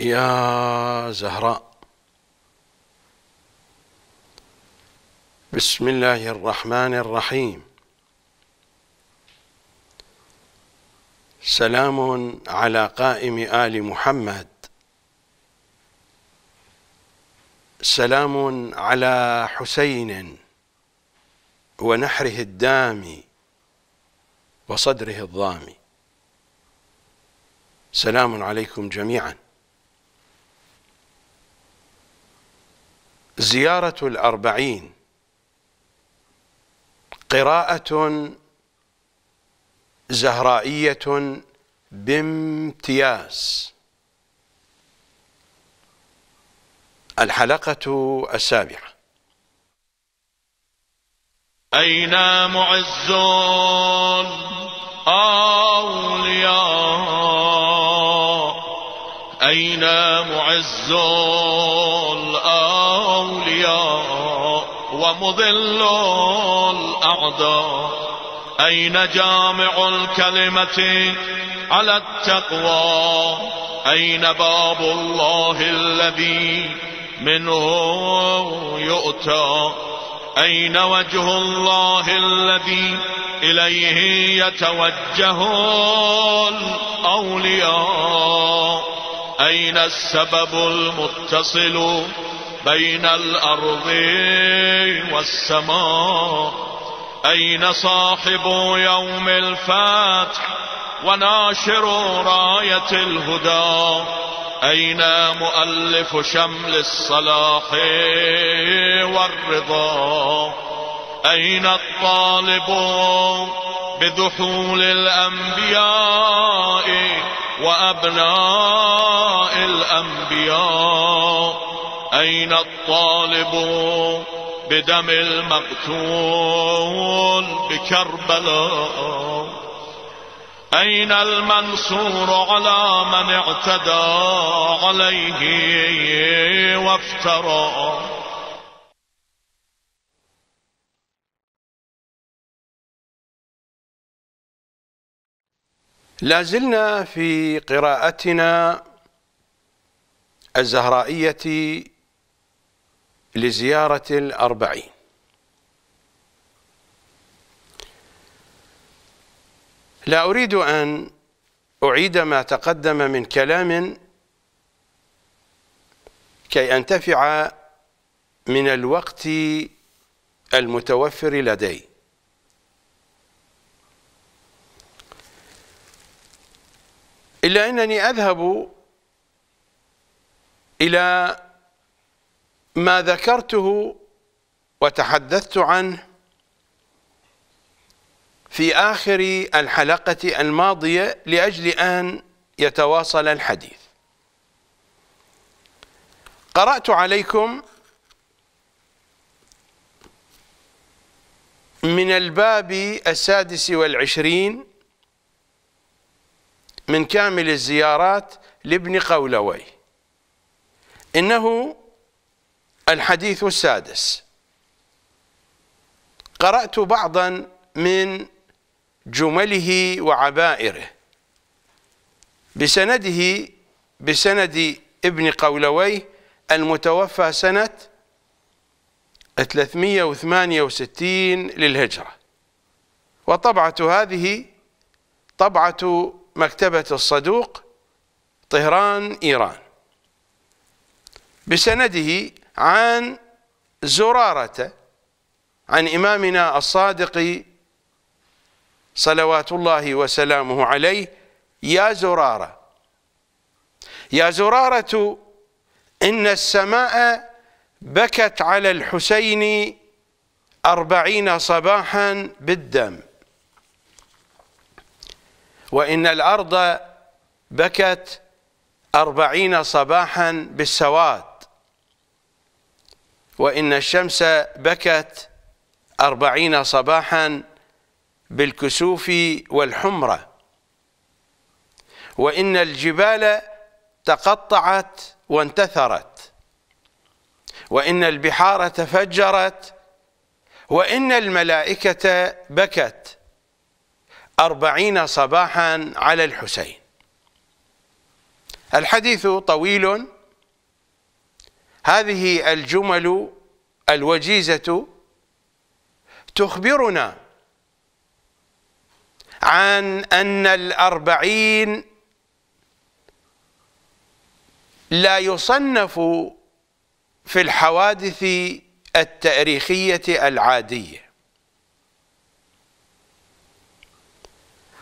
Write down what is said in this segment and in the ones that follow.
يا زهراء بسم الله الرحمن الرحيم سلام على قائم ال محمد سلام على حسين ونحره الدامي وصدره الضامي سلام عليكم جميعا زيارة الأربعين قراءة زهرائية بامتياز الحلقة السابعة أين معز أولياء أين معز الأولياء ومذل ومضل الأعداء أين جامع الكلمة على التقوى أين باب الله الذي منه يؤتى أين وجه الله الذي إليه يتوجه الأولياء أين السبب المتصل بين الأرض والسماء أين صاحب يوم الفتح وناشر راية الهدى أين مؤلف شمل الصلاح والرضا أين الطالب بذحول الأنبياء وأبناء الأنبياء أين الطالب بدم المقتول بكربلاء أين المنصور على من اعتدى عليه وافترى لازلنا في قراءتنا الزهرائية لزيارة الأربعين لا أريد أن أعيد ما تقدم من كلام كي أنتفع من الوقت المتوفر لدي إلا أنني أذهب إلى ما ذكرته وتحدثت عنه في آخر الحلقة الماضية لأجل أن يتواصل الحديث قرأت عليكم من الباب السادس والعشرين من كامل الزيارات لابن قولوي إنه الحديث السادس قرأت بعضا من جمله وعبائره بسنده بسند ابن قولويه المتوفى سنة 368 للهجرة وطبعة هذه طبعة مكتبة الصدوق طهران إيران بسنده عن زرارة عن إمامنا الصادق صلوات الله وسلامه عليه يا زرارة يا زرارة إن السماء بكت على الحسين أربعين صباحا بالدم وإن الأرض بكت أربعين صباحا بالسواد وإن الشمس بكت أربعين صباحا بالكسوف والحمرة وإن الجبال تقطعت وانتثرت وإن البحار تفجرت وإن الملائكة بكت أربعين صباحا على الحسين الحديث طويل هذه الجمل الوجيزة تخبرنا عن أن الأربعين لا يصنف في الحوادث التاريخية العادية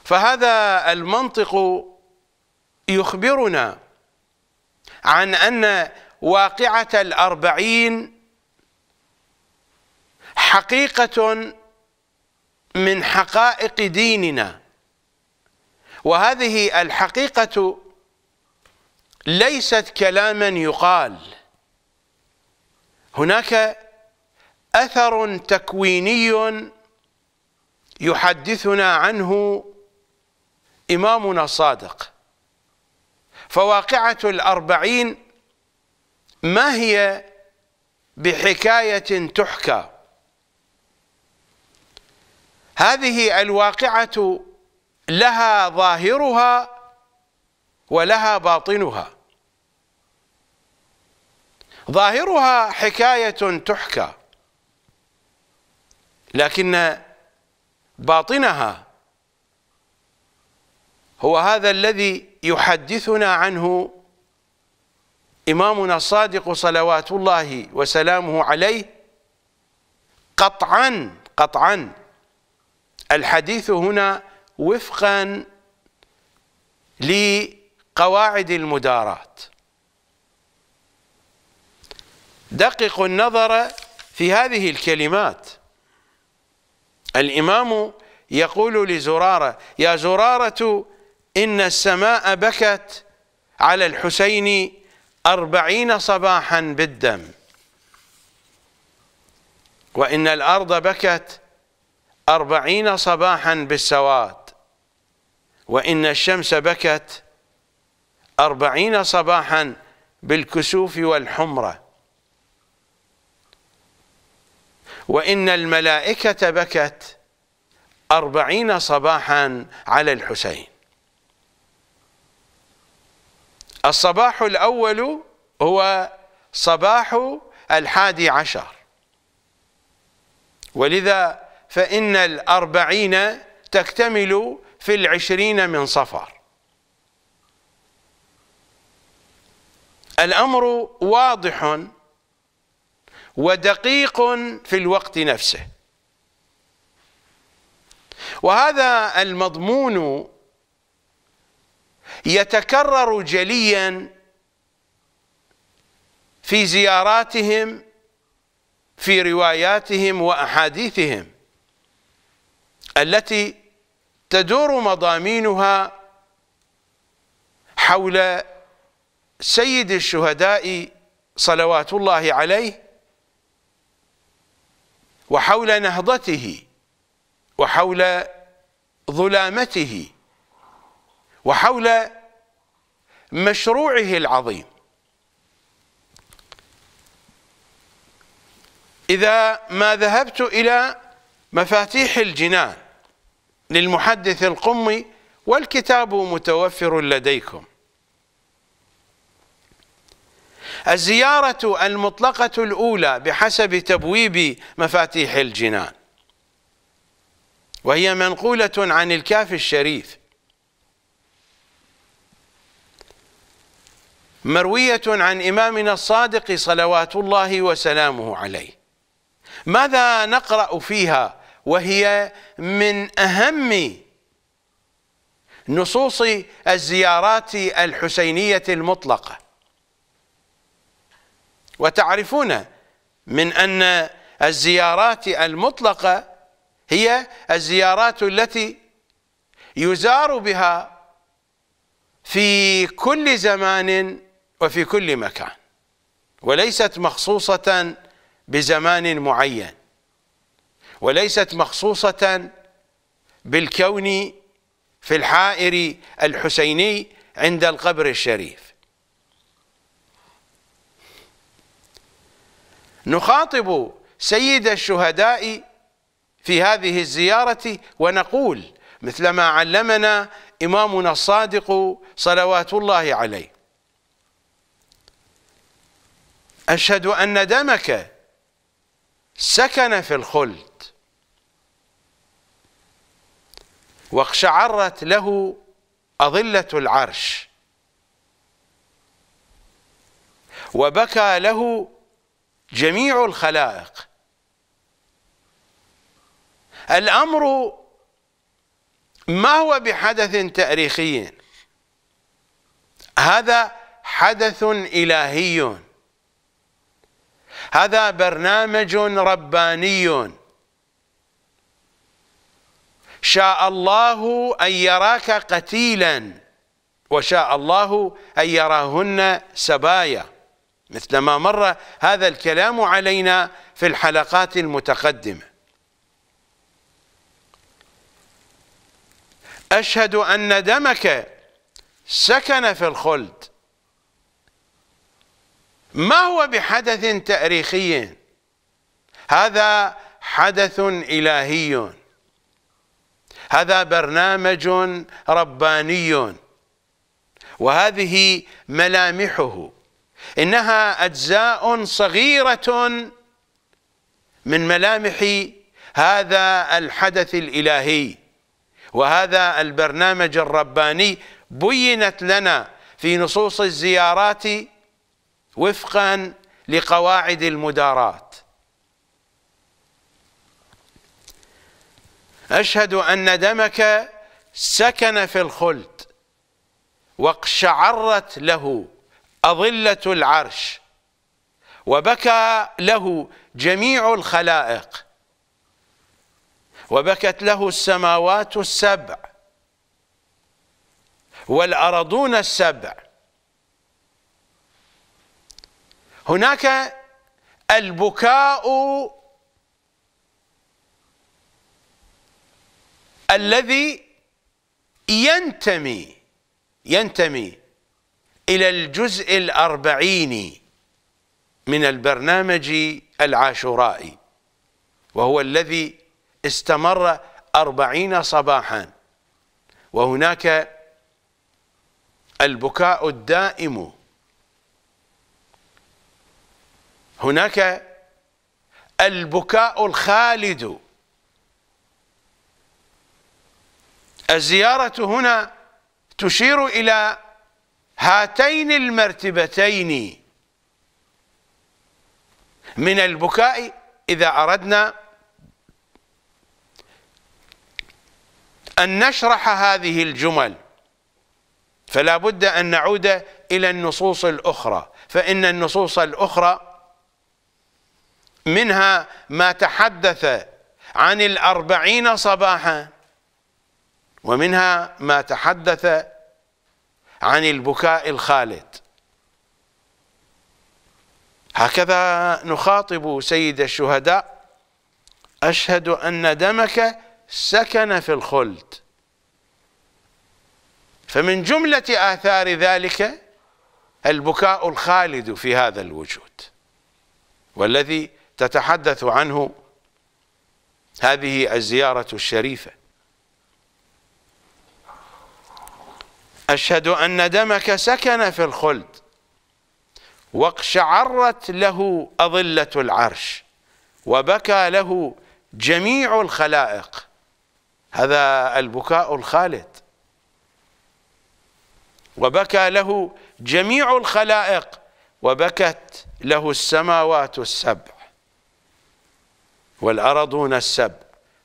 فهذا المنطق يخبرنا عن أن واقعة الأربعين حقيقة من حقائق ديننا وهذه الحقيقة ليست كلاما يقال هناك أثر تكويني يحدثنا عنه إمامنا الصادق فواقعة الأربعين ما هي بحكاية تحكى هذه الواقعة لها ظاهرها ولها باطنها ظاهرها حكاية تحكى لكن باطنها هو هذا الذي يحدثنا عنه إمامنا الصادق صلوات الله وسلامه عليه قطعا قطعا الحديث هنا وفقا لقواعد المدارات دققوا النظر في هذه الكلمات الإمام يقول لزرارة يا زرارة إن السماء بكت على الحسين أربعين صباحا بالدم وإن الأرض بكت أربعين صباحا بالسواد وإن الشمس بكت أربعين صباحا بالكسوف والحمرة وإن الملائكة بكت أربعين صباحا على الحسين الصباح الأول هو صباح الحادي عشر ولذا فإن الأربعين تكتمل في العشرين من صفر الأمر واضح ودقيق في الوقت نفسه وهذا المضمون يتكرر جليا في زياراتهم في رواياتهم وأحاديثهم التي تدور مضامينها حول سيد الشهداء صلوات الله عليه وحول نهضته وحول ظلامته وحول مشروعه العظيم إذا ما ذهبت إلى مفاتيح الجنان للمحدث القمي والكتاب متوفر لديكم الزيارة المطلقة الأولى بحسب تبويب مفاتيح الجنان وهي منقولة عن الكافي الشريف مروية عن إمامنا الصادق صلوات الله وسلامه عليه ماذا نقرأ فيها وهي من أهم نصوص الزيارات الحسينية المطلقة وتعرفون من أن الزيارات المطلقة هي الزيارات التي يزار بها في كل زمان وفي كل مكان وليست مخصوصة بزمان معين وليست مخصوصة بالكون في الحائر الحسيني عند القبر الشريف نخاطب سيد الشهداء في هذه الزيارة ونقول مثلما علمنا إمامنا الصادق صلوات الله عليه أشهد أن دمك سكن في الخلد واقشعرت له أظلة العرش وبكى له جميع الخلائق الأمر ما هو بحدث تاريخي هذا حدث إلهي هذا برنامج رباني شاء الله أن يراك قتيلا وشاء الله أن يراهن سبايا مثل ما مر هذا الكلام علينا في الحلقات المتقدمة أشهد أن دمك سكن في الخلد ما هو بحدث تاريخي هذا حدث إلهي هذا برنامج رباني وهذه ملامحه إنها أجزاء صغيرة من ملامح هذا الحدث الإلهي وهذا البرنامج الرباني بينت لنا في نصوص الزيارات وفقا لقواعد المدارات أشهد أن دمك سكن في الخلد واقشعرت له أظلة العرش وبكى له جميع الخلائق وبكت له السماوات السبع والأرضون السبع هناك البكاء الذي ينتمي ينتمي إلى الجزء الأربعين من البرنامج العاشورائي وهو الذي استمر أربعين صباحا وهناك البكاء الدائم هناك البكاء الخالد الزيارة هنا تشير إلى هاتين المرتبتين من البكاء إذا أردنا أن نشرح هذه الجمل فلا بد أن نعود إلى النصوص الأخرى فإن النصوص الأخرى منها ما تحدث عن الأربعين صباحا ومنها ما تحدث عن البكاء الخالد هكذا نخاطب سيد الشهداء أشهد أن دمك سكن في الخلد فمن جملة آثار ذلك البكاء الخالد في هذا الوجود والذي تتحدث عنه هذه الزيارة الشريفة أشهد أن دمك سكن في الخلد واقشعرت له أظلة العرش وبكى له جميع الخلائق هذا البكاء الخالد وبكى له جميع الخلائق وبكت له السماوات السبع والأرضون السبع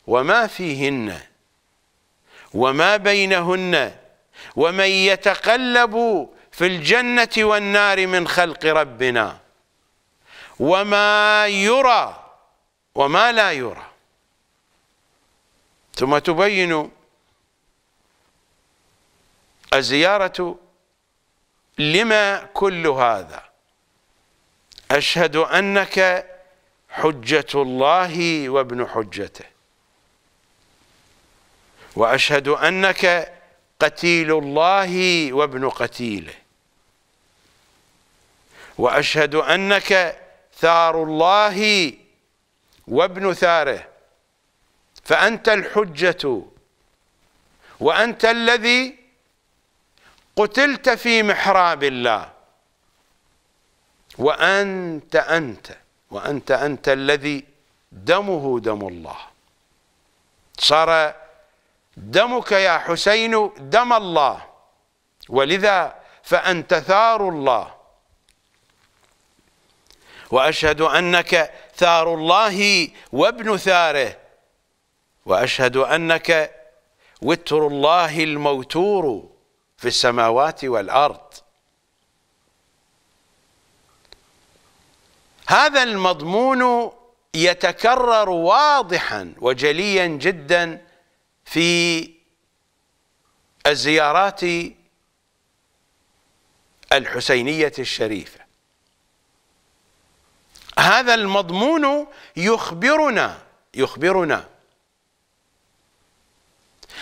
وما فيهن وما بينهن ومن يتقلب في الجنة والنار من خلق ربنا وما يرى وما لا يرى ثم تبين الزيارة لما كل هذا أشهد أنك حجة الله وابن حجته وأشهد أنك قتيل الله وابن قتيله وأشهد أنك ثار الله وابن ثاره فأنت الحجة وأنت الذي قتلت في محراب الله وأنت أنت وأنت أنت الذي دمه دم الله صار دمك يا حسين دم الله ولذا فأنت ثار الله وأشهد أنك ثار الله وابن ثاره وأشهد أنك وتر الله الموتور في السماوات والأرض هذا المضمون يتكرر واضحا وجليا جدا في الزيارات الحسينية الشريفة هذا المضمون يخبرنا يخبرنا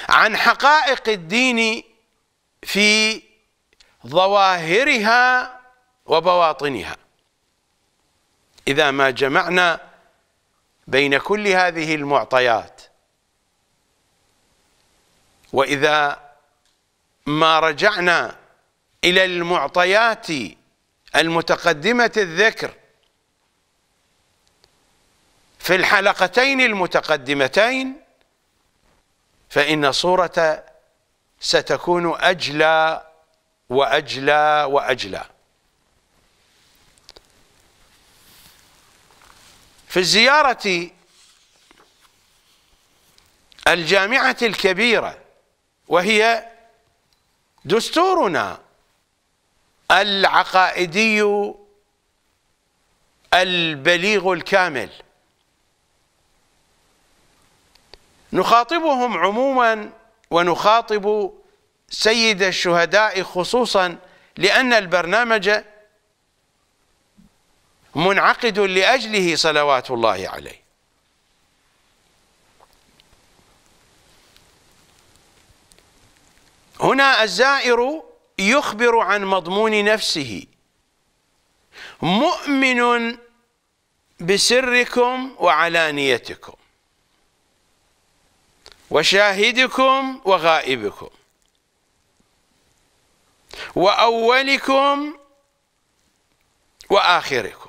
عن حقائق الدين في ظواهرها وبواطنها إذا ما جمعنا بين كل هذه المعطيات وإذا ما رجعنا إلى المعطيات المتقدمة الذكر في الحلقتين المتقدمتين فإن صورة ستكون أجلى وأجلى وأجلى في الزيارة الجامعة الكبيرة وهي دستورنا العقائدي البليغ الكامل نخاطبهم عموما ونخاطب سيد الشهداء خصوصا لأن البرنامج منعقد لأجله صلوات الله عليه هنا الزائر يخبر عن مضمون نفسه مؤمن بسركم وعلانيتكم وشاهدكم وغائبكم وأولكم وآخركم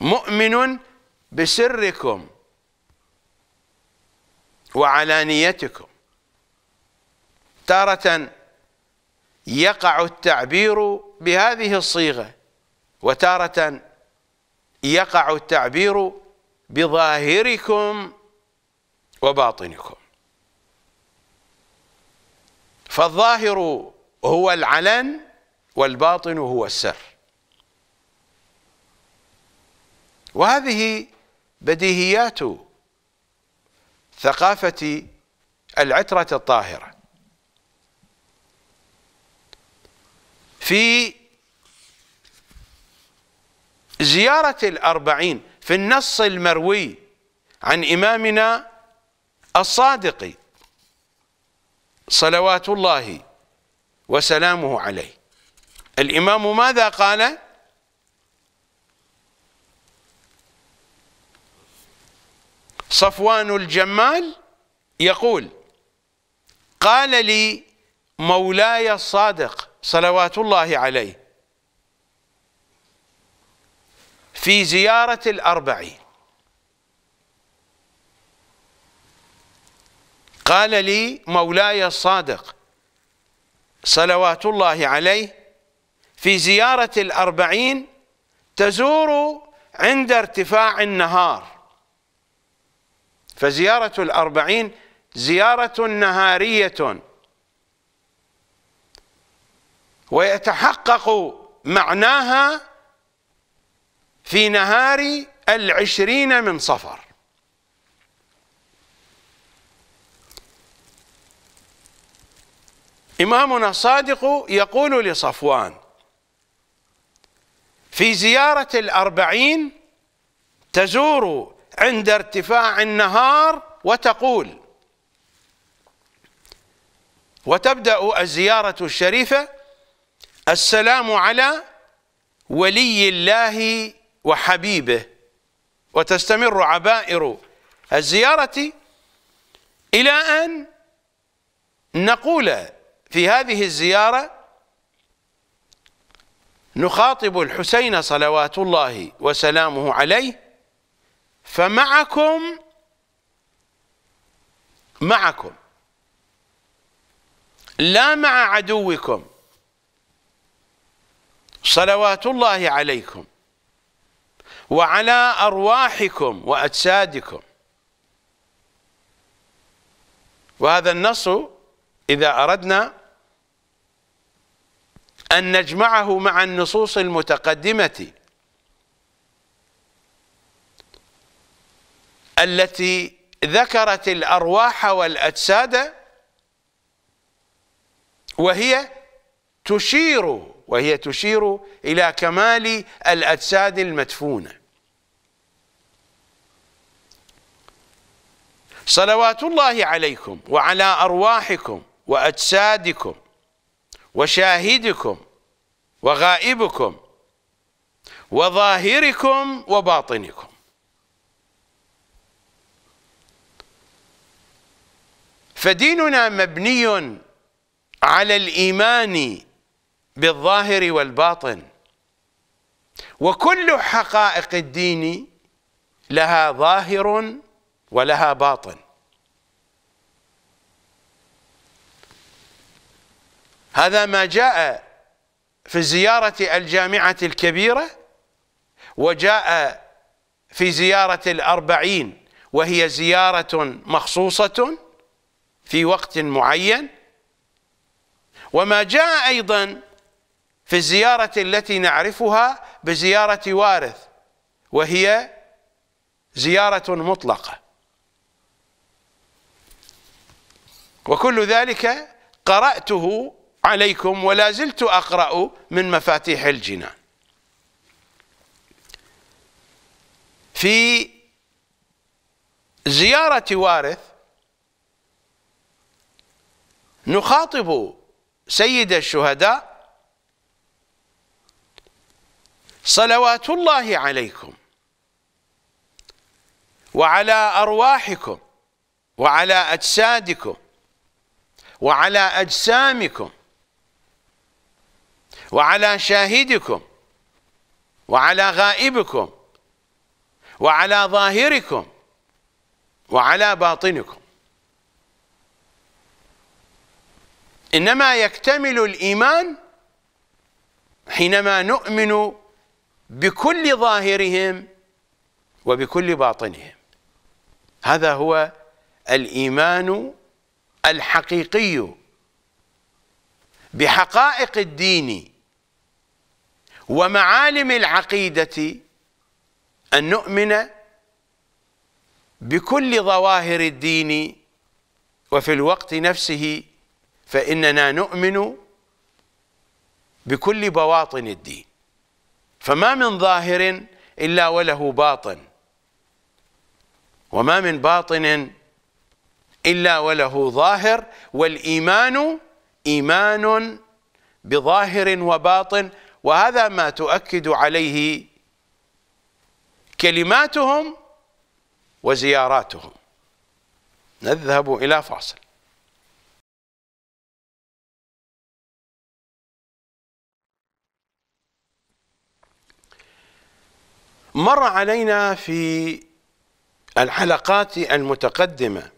مؤمن بسركم وعلانيتكم تارة يقع التعبير بهذه الصيغة وتارة يقع التعبير بظاهركم وباطنكم فالظاهر هو العلن والباطن هو السر وهذه بديهيات ثقافة العترة الطاهرة في زيارة الأربعين في النص المروي عن إمامنا الصادق صلوات الله وسلامه عليه الإمام ماذا قال؟ صفوان الجمال يقول قال لي مولاي الصادق صلوات الله عليه في زيارة الأربعين قال لي مولاي الصادق صلوات الله عليه في زيارة الأربعين تزور عند ارتفاع النهار فزيارة الأربعين زيارة نهارية ويتحقق معناها في نهار العشرين من صفر إمامنا الصادق يقول لصفوان في زيارة الأربعين تزور عند ارتفاع النهار وتقول وتبدأ الزيارة الشريفة السلام على ولي الله وحبيبه وتستمر عبائر الزيارة إلى أن نقول في هذه الزيارة نخاطب الحسين صلوات الله وسلامه عليه فمعكم معكم لا مع عدوكم صلوات الله عليكم وعلى أرواحكم وأجسادكم وهذا النص إذا أردنا أن نجمعه مع النصوص المتقدمة التي ذكرت الأرواح والأجساد وهي تشير وهي تشير إلى كمال الأجساد المدفونة صلوات الله عليكم وعلى أرواحكم وأجسادكم وشاهدكم وغائبكم وظاهركم وباطنكم فديننا مبني على الإيمان بالظاهر والباطن وكل حقائق الدين لها ظاهر ولها باطن هذا ما جاء في زيارة الجامعة الكبيرة وجاء في زيارة الأربعين وهي زيارة مخصوصة في وقت معين وما جاء أيضا في الزيارة التي نعرفها بزيارة وارث وهي زيارة مطلقة وكل ذلك قرأته عليكم ولا زلت أقرأ من مفاتيح الجنان في زيارة وارث نخاطب سيد الشهداء صلوات الله عليكم وعلى أرواحكم وعلى أجسادكم وعلى أجسامكم وعلى شاهدكم وعلى غائبكم وعلى ظاهركم وعلى باطنكم إنما يكتمل الإيمان حينما نؤمن بكل ظاهرهم وبكل باطنهم هذا هو الإيمان الحقيقي بحقائق الدين ومعالم العقيدة أن نؤمن بكل ظواهر الدين وفي الوقت نفسه فإننا نؤمن بكل بواطن الدين فما من ظاهر إلا وله باطن وما من باطن إلا وله ظاهر والإيمان إيمان بظاهر وباطن وهذا ما تؤكد عليه كلماتهم وزياراتهم نذهب إلى فاصل مر علينا في الحلقات المتقدمة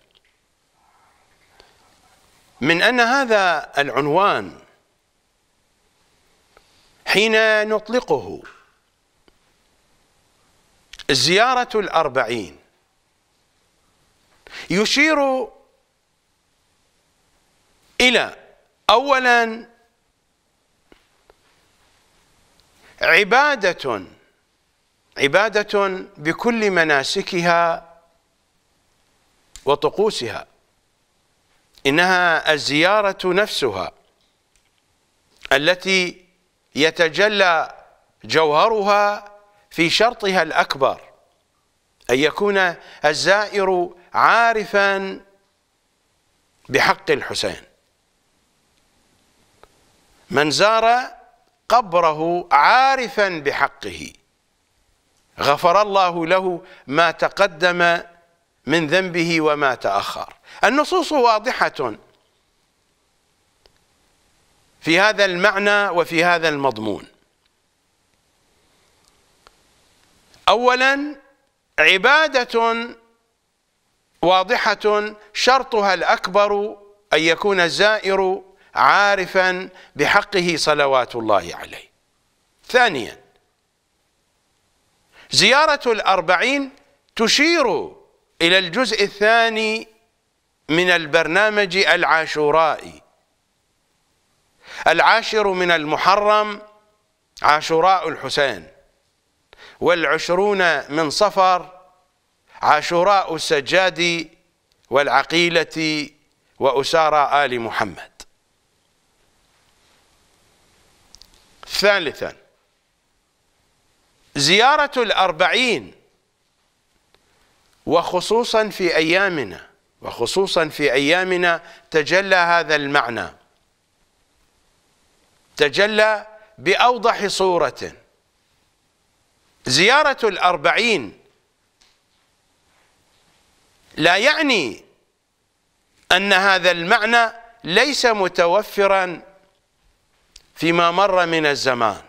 من أن هذا العنوان حين نطلقه زيارة الأربعين يشير إلى أولا عبادة عبادة بكل مناسكها وطقوسها إنها الزيارة نفسها التي يتجلى جوهرها في شرطها الأكبر أن يكون الزائر عارفا بحق الحسين من زار قبره عارفا بحقه غفر الله له ما تقدم من ذنبه وما تأخر النصوص واضحة في هذا المعنى وفي هذا المضمون اولا عبادة واضحة شرطها الأكبر أن يكون الزائر عارفا بحقه صلوات الله عليه ثانيا زيارة الأربعين تشير إلى الجزء الثاني من البرنامج العاشورائي العاشر من المحرم عاشوراء الحسين والعشرون من صفر عاشوراء السجاد والعقيلة وأسارى آل محمد ثالثاً زيارة الأربعين وخصوصا في أيامنا وخصوصا في أيامنا تجلى هذا المعنى تجلى بأوضح صورة زيارة الأربعين لا يعني أن هذا المعنى ليس متوفرا فيما مر من الزمان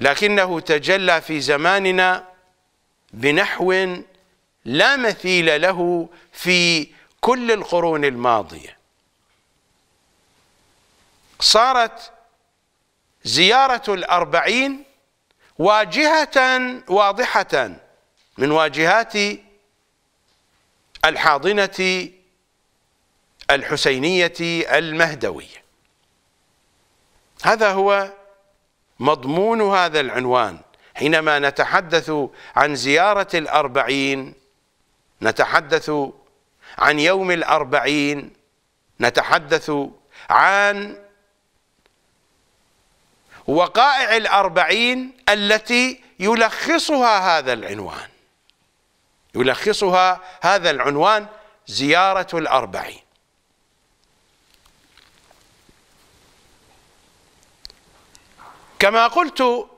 لكنه تجلى في زماننا بنحو لا مثيل له في كل القرون الماضية صارت زيارة الأربعين واجهة واضحة من واجهات الحاضنة الحسينية المهدوية هذا هو مضمون هذا العنوان حينما نتحدث عن زيارة الأربعين نتحدث عن يوم الأربعين نتحدث عن وقائع الأربعين التي يلخصها هذا العنوان يلخصها هذا العنوان زيارة الأربعين كما قلت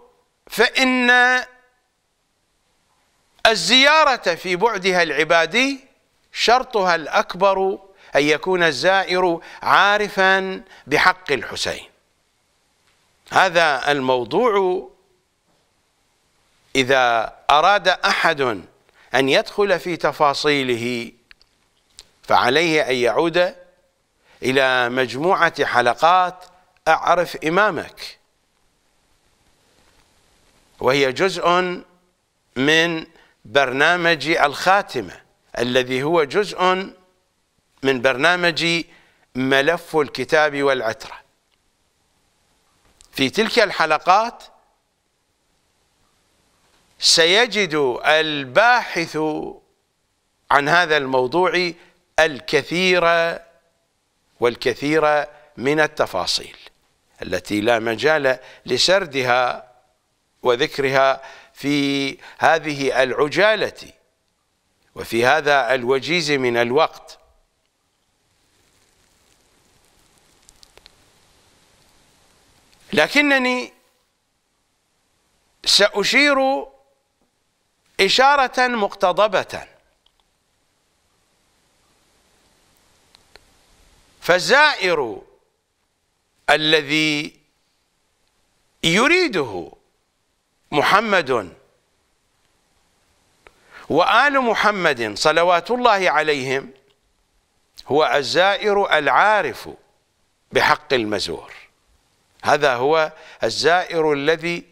فإن الزيارة في بعدها العبادي شرطها الأكبر أن يكون الزائر عارفا بحق الحسين هذا الموضوع إذا أراد أحد أن يدخل في تفاصيله فعليه أن يعود إلى مجموعة حلقات أعرف إمامك وهي جزء من برنامج الخاتمة الذي هو جزء من برنامج ملف الكتاب والعترة في تلك الحلقات سيجد الباحث عن هذا الموضوع الكثير والكثير من التفاصيل التي لا مجال لسردها وذكرها في هذه العجالة وفي هذا الوجيز من الوقت لكنني سأشير إشارة مقتضبة فالزائر الذي يريده محمد وآل محمد صلوات الله عليهم هو الزائر العارف بحق المزور هذا هو الزائر الذي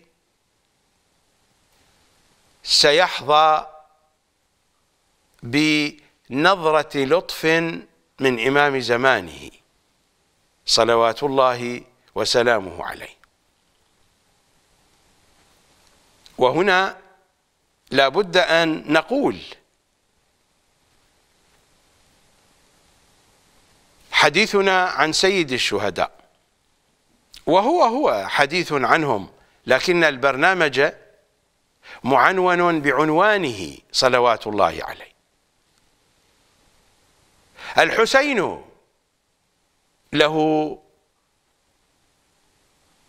سيحظى بنظرة لطف من إمام زمانه صلوات الله وسلامه عليه وهنا لابد أن نقول حديثنا عن سيد الشهداء وهو هو حديث عنهم لكن البرنامج معنون بعنوانه صلوات الله عليه الحسين له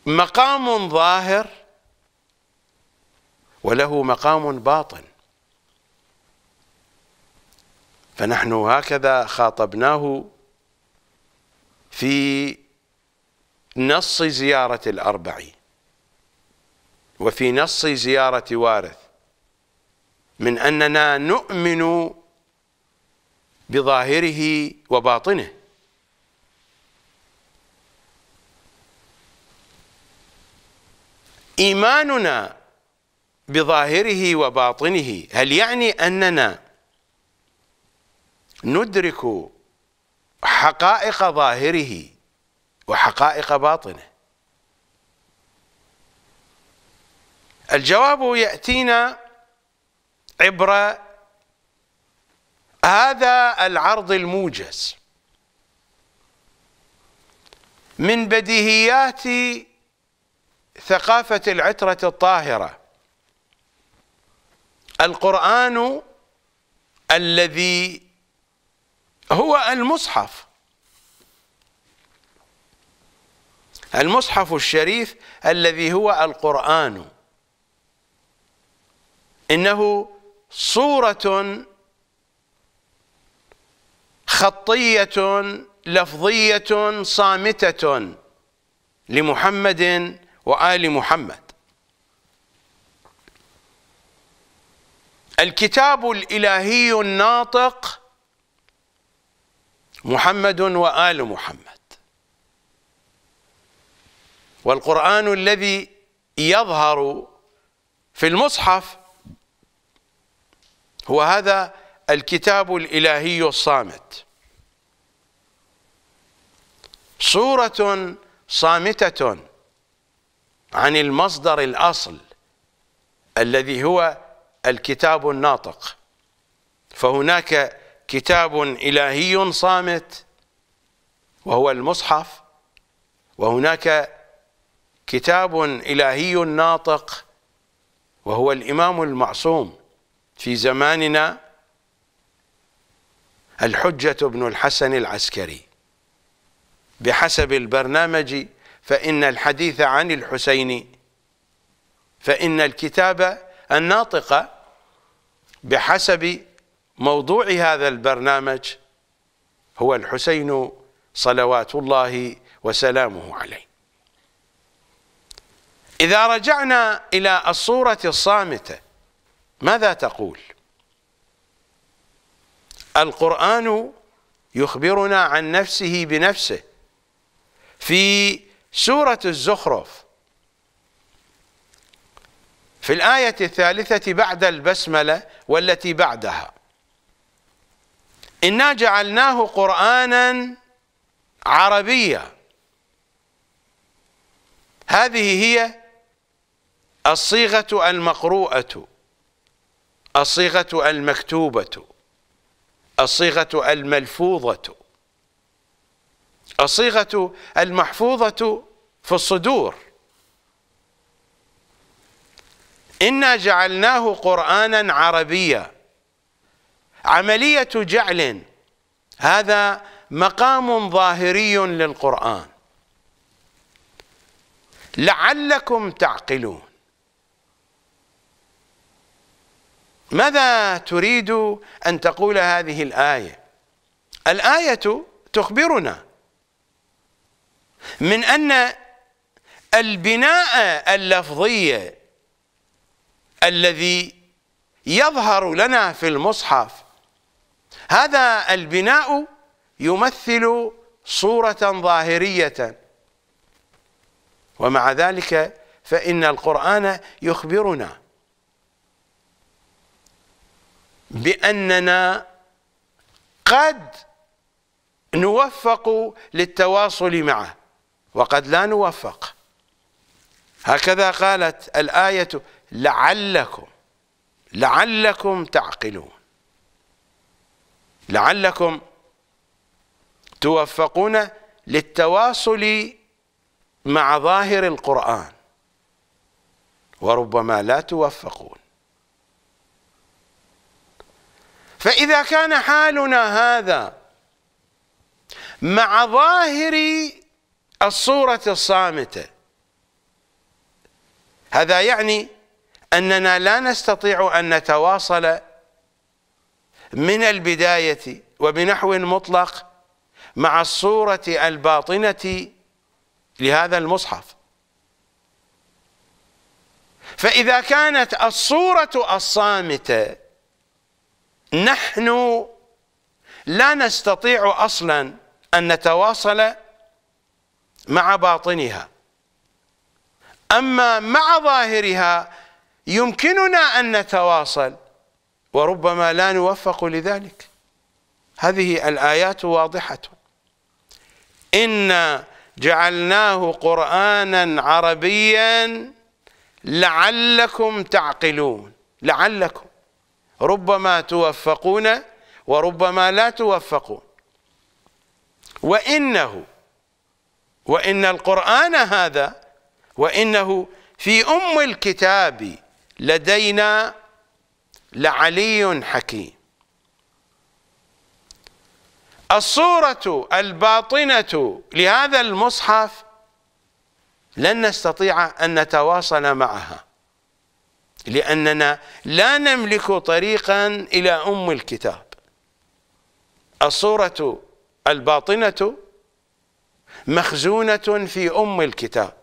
مقام ظاهر وله مقام باطن فنحن هكذا خاطبناه في نص زيارة الأربع وفي نص زيارة وارث من أننا نؤمن بظاهره وباطنه إيماننا بظاهره وباطنه هل يعني أننا ندرك حقائق ظاهره وحقائق باطنه الجواب يأتينا عبر هذا العرض الموجز من بديهيات ثقافة العترة الطاهرة القرآن الذي هو المصحف المصحف الشريف الذي هو القرآن إنه صورة خطية لفظية صامتة لمحمد وآل محمد الكتاب الالهي الناطق محمد وال محمد والقران الذي يظهر في المصحف هو هذا الكتاب الالهي الصامت صوره صامته عن المصدر الاصل الذي هو الكتاب الناطق فهناك كتاب إلهي صامت وهو المصحف وهناك كتاب إلهي ناطق وهو الإمام المعصوم في زماننا الحجة بن الحسن العسكري بحسب البرنامج فإن الحديث عن الحسين فإن الكتاب الناطقة بحسب موضوع هذا البرنامج هو الحسين صلوات الله وسلامه عليه إذا رجعنا إلى الصورة الصامتة ماذا تقول؟ القرآن يخبرنا عن نفسه بنفسه في سورة الزخرف في الآية الثالثة بعد البسملة والتي بعدها إنا جعلناه قرآنا عربيا هذه هي الصيغة المقروءة الصيغة المكتوبة الصيغة الملفوظة الصيغة المحفوظة في الصدور إنا جعلناه قرآنا عربيا عملية جعل هذا مقام ظاهري للقرآن لعلكم تعقلون ماذا تريد أن تقول هذه الآية الآية تخبرنا من أن البناء اللفظية الذي يظهر لنا في المصحف هذا البناء يمثل صورة ظاهرية ومع ذلك فإن القرآن يخبرنا بأننا قد نوفق للتواصل معه وقد لا نوفق هكذا قالت الآية لعلكم لعلكم تعقلون لعلكم توفقون للتواصل مع ظاهر القرآن وربما لا توفقون فإذا كان حالنا هذا مع ظاهر الصورة الصامتة هذا يعني أننا لا نستطيع أن نتواصل من البداية وبنحو مطلق مع الصورة الباطنة لهذا المصحف فإذا كانت الصورة الصامتة نحن لا نستطيع أصلا أن نتواصل مع باطنها أما مع ظاهرها يمكننا أن نتواصل وربما لا نوفق لذلك هذه الآيات واضحة إنا جعلناه قرآنا عربيا لعلكم تعقلون لعلكم ربما توفقون وربما لا توفقون وإنه وإن القرآن هذا وإنه في أم الكتاب لدينا لعلي حكيم الصورة الباطنة لهذا المصحف لن نستطيع أن نتواصل معها لأننا لا نملك طريقا إلى أم الكتاب الصورة الباطنة مخزونة في أم الكتاب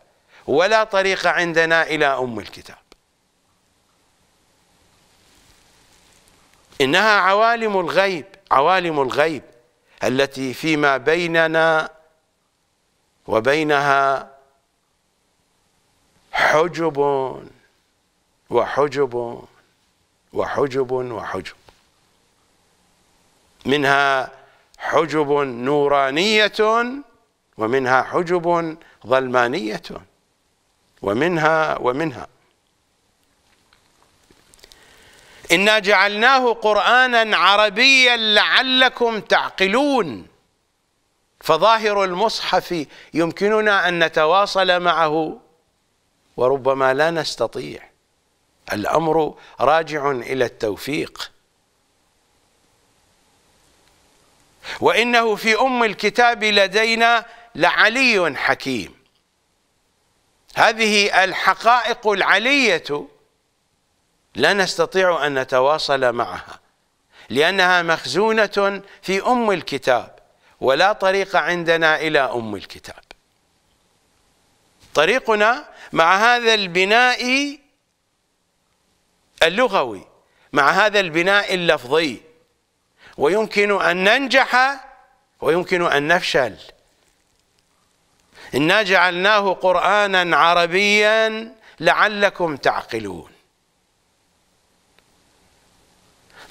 ولا طريق عندنا إلى أم الكتاب إنها عوالم الغيب عوالم الغيب التي فيما بيننا وبينها حجب وحجب وحجب وحجب منها حجب نورانية ومنها حجب ظلمانية ومنها ومنها إنا جعلناه قرآنا عربيا لعلكم تعقلون فظاهر المصحف يمكننا أن نتواصل معه وربما لا نستطيع الأمر راجع إلى التوفيق وإنه في أم الكتاب لدينا لعلي حكيم هذه الحقائق العليه لا نستطيع أن نتواصل معها لأنها مخزونة في أم الكتاب ولا طريق عندنا إلى أم الكتاب طريقنا مع هذا البناء اللغوي مع هذا البناء اللفظي ويمكن أن ننجح ويمكن أن نفشل إنا جعلناه قرآنا عربيا لعلكم تعقلون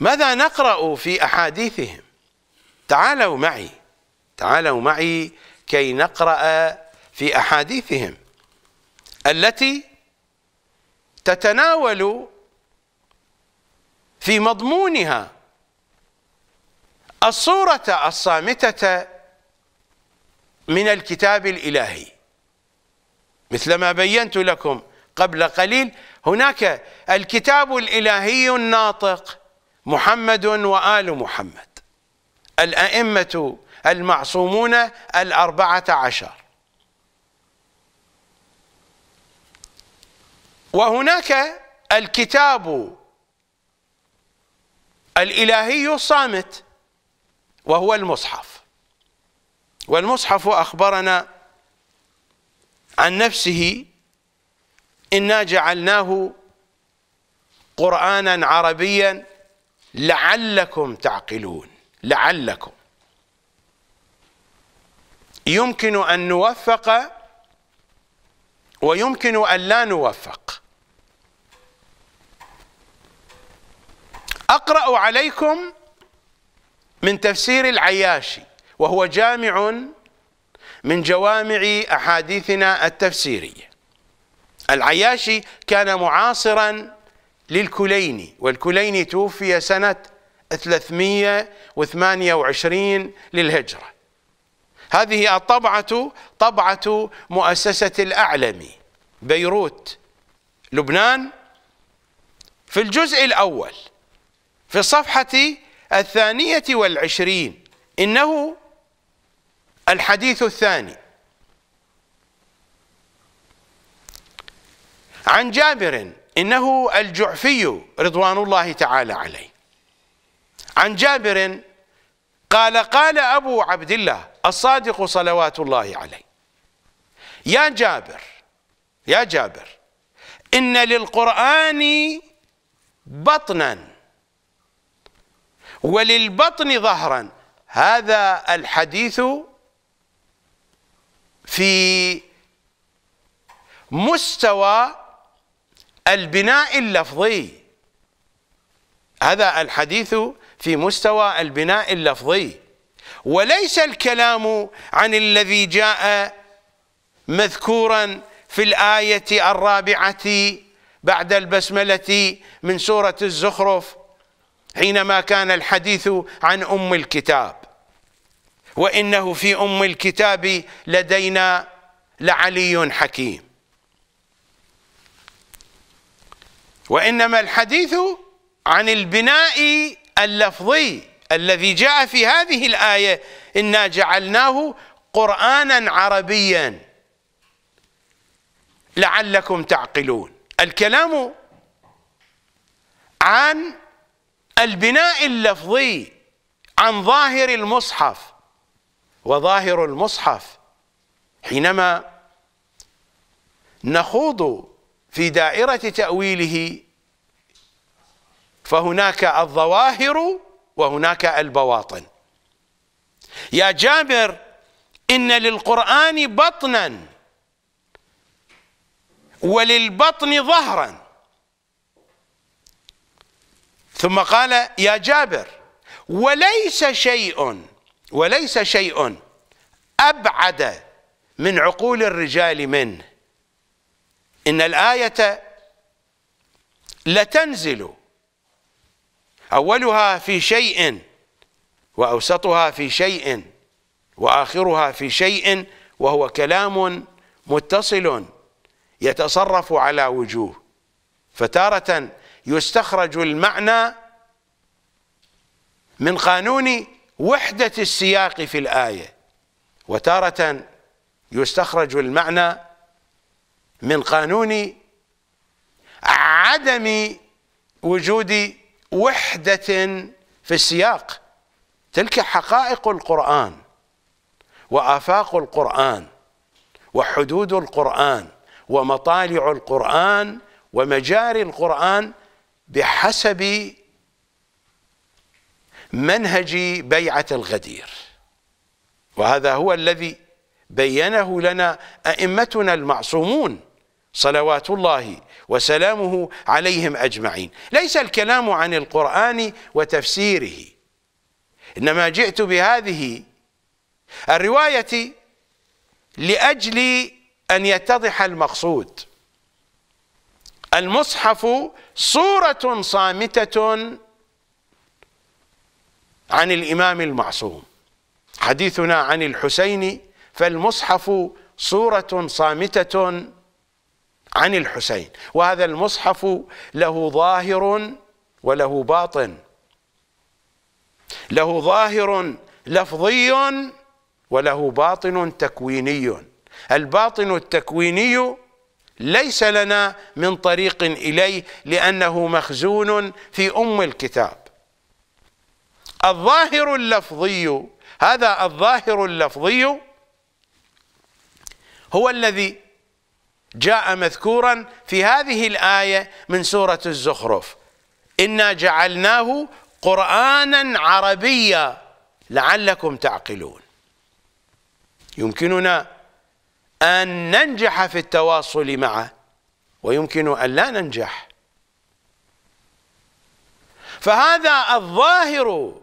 ماذا نقرأ في أحاديثهم تعالوا معي تعالوا معي كي نقرأ في أحاديثهم التي تتناول في مضمونها الصورة الصامتة من الكتاب الإلهي مثلما بينت لكم قبل قليل هناك الكتاب الإلهي الناطق محمد وآل محمد الأئمة المعصومون الأربعة عشر وهناك الكتاب الإلهي الصامت وهو المصحف والمصحف أخبرنا عن نفسه إنا جعلناه قرآنا عربيا لعلكم تعقلون لعلكم يمكن أن نوفق ويمكن أن لا نوفق أقرأ عليكم من تفسير العياشي وهو جامع من جوامع أحاديثنا التفسيرية العياشي كان معاصرا للكليني والكليني توفي سنة 328 للهجرة هذه الطبعة طبعة مؤسسة الأعلمي بيروت لبنان في الجزء الأول في الصفحة الثانية والعشرين إنه الحديث الثاني عن جابر إنه الجعفي رضوان الله تعالى عليه عن جابر قال قال أبو عبد الله الصادق صلوات الله عليه يا جابر يا جابر إن للقرآن بطنا وللبطن ظهرا هذا الحديث في مستوى البناء اللفظي هذا الحديث في مستوى البناء اللفظي وليس الكلام عن الذي جاء مذكورا في الآية الرابعة بعد البسملة من سورة الزخرف حينما كان الحديث عن أم الكتاب وإنه في أم الكتاب لدينا لعلي حكيم وإنما الحديث عن البناء اللفظي الذي جاء في هذه الآية إنا جعلناه قرآنا عربيا لعلكم تعقلون الكلام عن البناء اللفظي عن ظاهر المصحف وظاهر المصحف حينما نخوض في دائرة تأويله فهناك الظواهر وهناك البواطن يا جابر إن للقرآن بطنا وللبطن ظهرا ثم قال يا جابر وليس شيء وليس شيء أبعد من عقول الرجال منه إن الآية لتنزل أولها في شيء وأوسطها في شيء وآخرها في شيء وهو كلام متصل يتصرف على وجوه فتارة يستخرج المعنى من قانون وحدة السياق في الآية وتارة يستخرج المعنى من قانون عدم وجود وحدة في السياق تلك حقائق القرآن وآفاق القرآن وحدود القرآن ومطالع القرآن ومجاري القرآن بحسب منهج بيعة الغدير وهذا هو الذي بينه لنا أئمتنا المعصومون صلوات الله وسلامه عليهم أجمعين ليس الكلام عن القرآن وتفسيره إنما جئت بهذه الرواية لأجل أن يتضح المقصود المصحف صورة صامتة عن الإمام المعصوم حديثنا عن الحسين فالمصحف صورة صامتة عن الحسين وهذا المصحف له ظاهر وله باطن له ظاهر لفظي وله باطن تكويني الباطن التكويني ليس لنا من طريق إليه لأنه مخزون في أم الكتاب الظاهر اللفظي هذا الظاهر اللفظي هو الذي جاء مذكورا في هذه الآية من سورة الزخرف إنا جعلناه قرآنا عربيا لعلكم تعقلون يمكننا أن ننجح في التواصل معه ويمكن أن لا ننجح فهذا الظاهر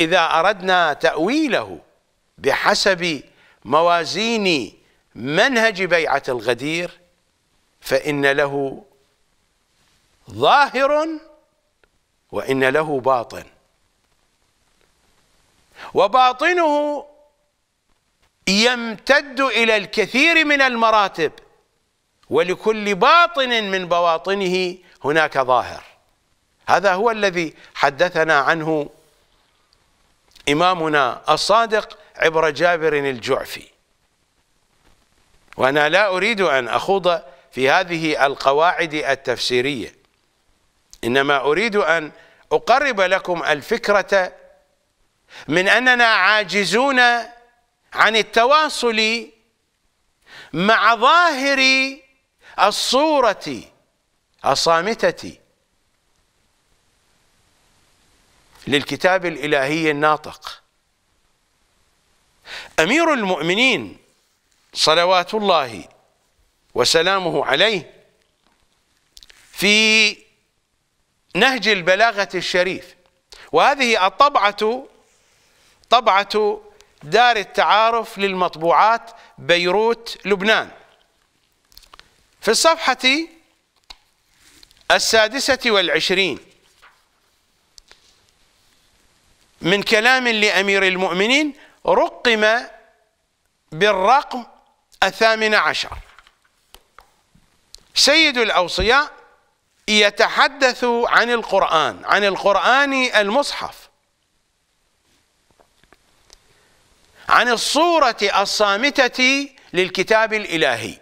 إذا أردنا تأويله بحسب موازين منهج بيعة الغدير فإن له ظاهر وإن له باطن وباطنه يمتد إلى الكثير من المراتب ولكل باطن من بواطنه هناك ظاهر هذا هو الذي حدثنا عنه إمامنا الصادق عبر جابر الجعفي وأنا لا أريد أن أخوض في هذه القواعد التفسيرية إنما أريد أن أقرب لكم الفكرة من أننا عاجزون عن التواصل مع ظاهر الصورة الصامتة للكتاب الإلهي الناطق أمير المؤمنين صلوات الله وسلامه عليه في نهج البلاغة الشريف وهذه الطبعة طبعة دار التعارف للمطبوعات بيروت لبنان في الصفحة السادسة والعشرين من كلام لأمير المؤمنين رقم بالرقم الثامن عشر سيد الأوصياء يتحدث عن القرآن عن القرآن المصحف عن الصورة الصامتة للكتاب الإلهي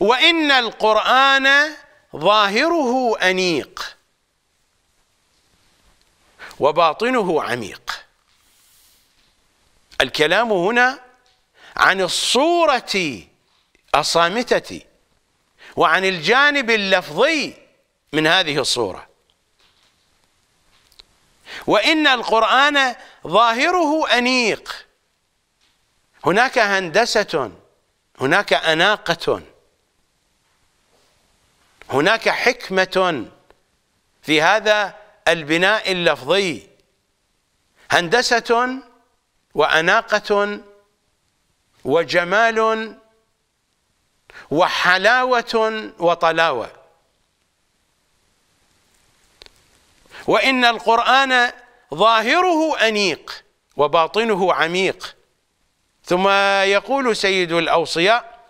وإن القرآن ظاهره أنيق وباطنه عميق الكلام هنا عن الصورة الصامتة وعن الجانب اللفظي من هذه الصورة وإن القرآن ظاهره أنيق هناك هندسة هناك أناقة هناك حكمة في هذا البناء اللفظي هندسة وأناقة وجمال وحلاوة وطلاوة وإن القرآن ظاهره أنيق وباطنه عميق ثم يقول سيد الأوصياء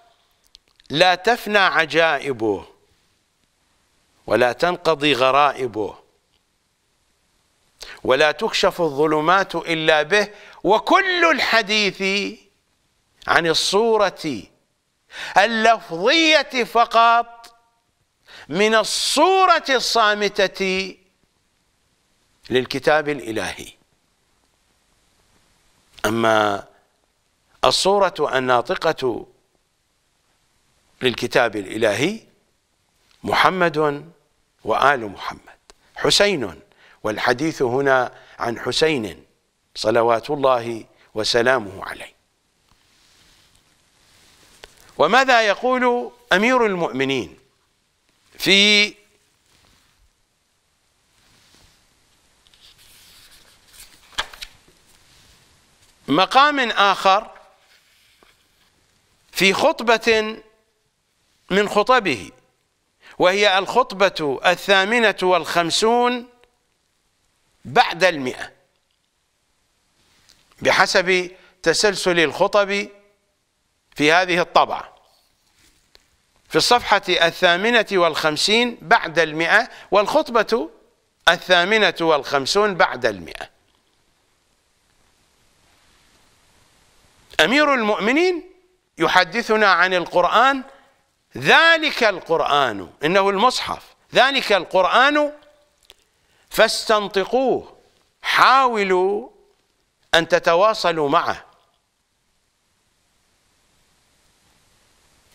لا تفنى عجائبه ولا تنقضي غرائبه ولا تكشف الظلمات إلا به وكل الحديث عن الصورة اللفظية فقط من الصورة الصامتة للكتاب الإلهي أما الصورة الناطقة للكتاب الإلهي محمد وآل محمد حسين والحديث هنا عن حسين صلوات الله وسلامه عليه وماذا يقول أمير المؤمنين في مقام آخر في خطبة من خطبه وهي الخطبة الثامنة والخمسون بعد المئة بحسب تسلسل الخطب في هذه الطبعة في الصفحة الثامنة والخمسين بعد المئة والخطبة الثامنة والخمسون بعد المئة أمير المؤمنين يحدثنا عن القرآن ذلك القرآن إنه المصحف ذلك القرآن فاستنطقوه حاولوا أن تتواصلوا معه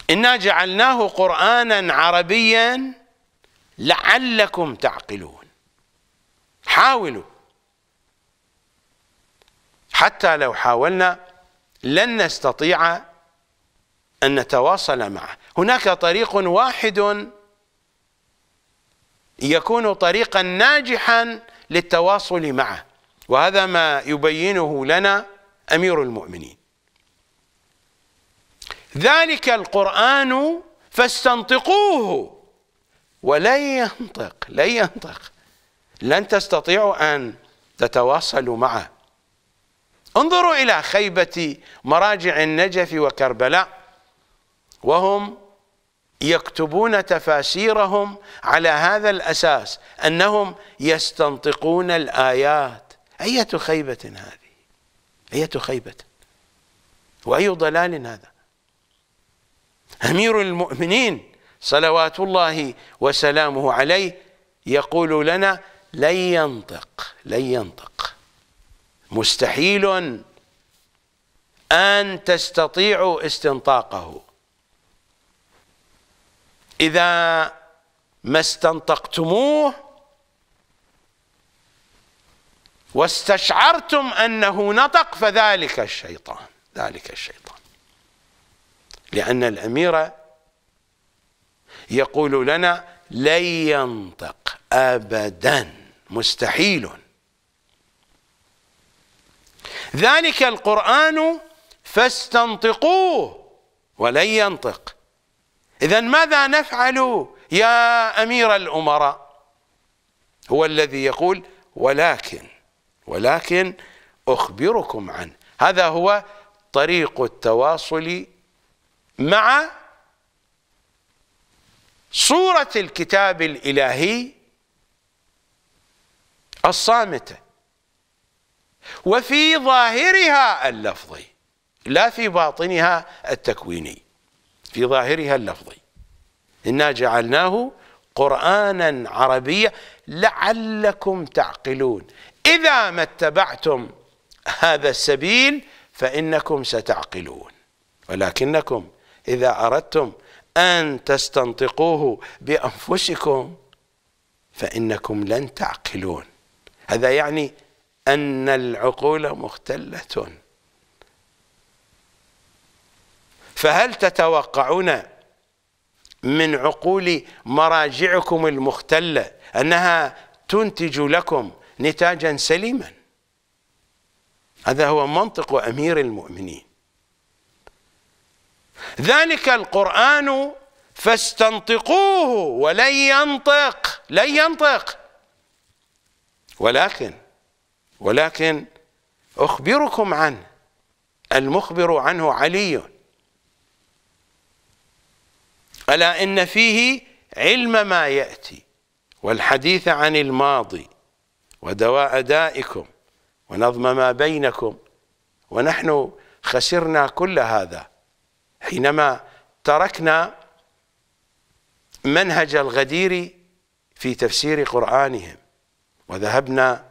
إنا جعلناه قرآنا عربيا لعلكم تعقلون حاولوا حتى لو حاولنا لن نستطيع أن نتواصل معه هناك طريق واحد يكون طريقا ناجحا للتواصل معه وهذا ما يبينه لنا أمير المؤمنين ذلك القرآن فاستنطقوه ولن ينطق لن ينطق لن تستطيعوا أن تتواصلوا معه انظروا إلى خيبة مراجع النجف وكربلاء وهم يكتبون تفاسيرهم على هذا الأساس أنهم يستنطقون الآيات أية خيبة هذه أية خيبة وأي ضلال هذا أمير المؤمنين صلوات الله وسلامه عليه يقول لنا لن ينطق لن ينطق مستحيل أن تستطيعوا استنطاقه إذا ما استنطقتموه واستشعرتم أنه نطق فذلك الشيطان ذلك الشيطان لأن الأمير يقول لنا لن ينطق أبدا مستحيل ذلك القرآن فاستنطقوه ولن ينطق إذا ماذا نفعل يا أمير الأمراء هو الذي يقول ولكن ولكن أخبركم عنه هذا هو طريق التواصل مع صورة الكتاب الإلهي الصامتة وفي ظاهرها اللفظي لا في باطنها التكويني في ظاهرها اللفظي إنا جعلناه قرآنا عربيا لعلكم تعقلون إذا ما اتبعتم هذا السبيل فإنكم ستعقلون ولكنكم إذا أردتم أن تستنطقوه بأنفسكم فإنكم لن تعقلون هذا يعني أن العقول مختلة فهل تتوقعون من عقول مراجعكم المختلة أنها تنتج لكم نتاجا سليما هذا هو منطق أمير المؤمنين ذلك القرآن فاستنطقوه ولن ينطق لن ينطق ولكن ولكن أخبركم عنه المخبر عنه علي ألا إن فيه علم ما يأتي والحديث عن الماضي ودواء دائكم ونظم ما بينكم ونحن خسرنا كل هذا حينما تركنا منهج الغدير في تفسير قرآنهم وذهبنا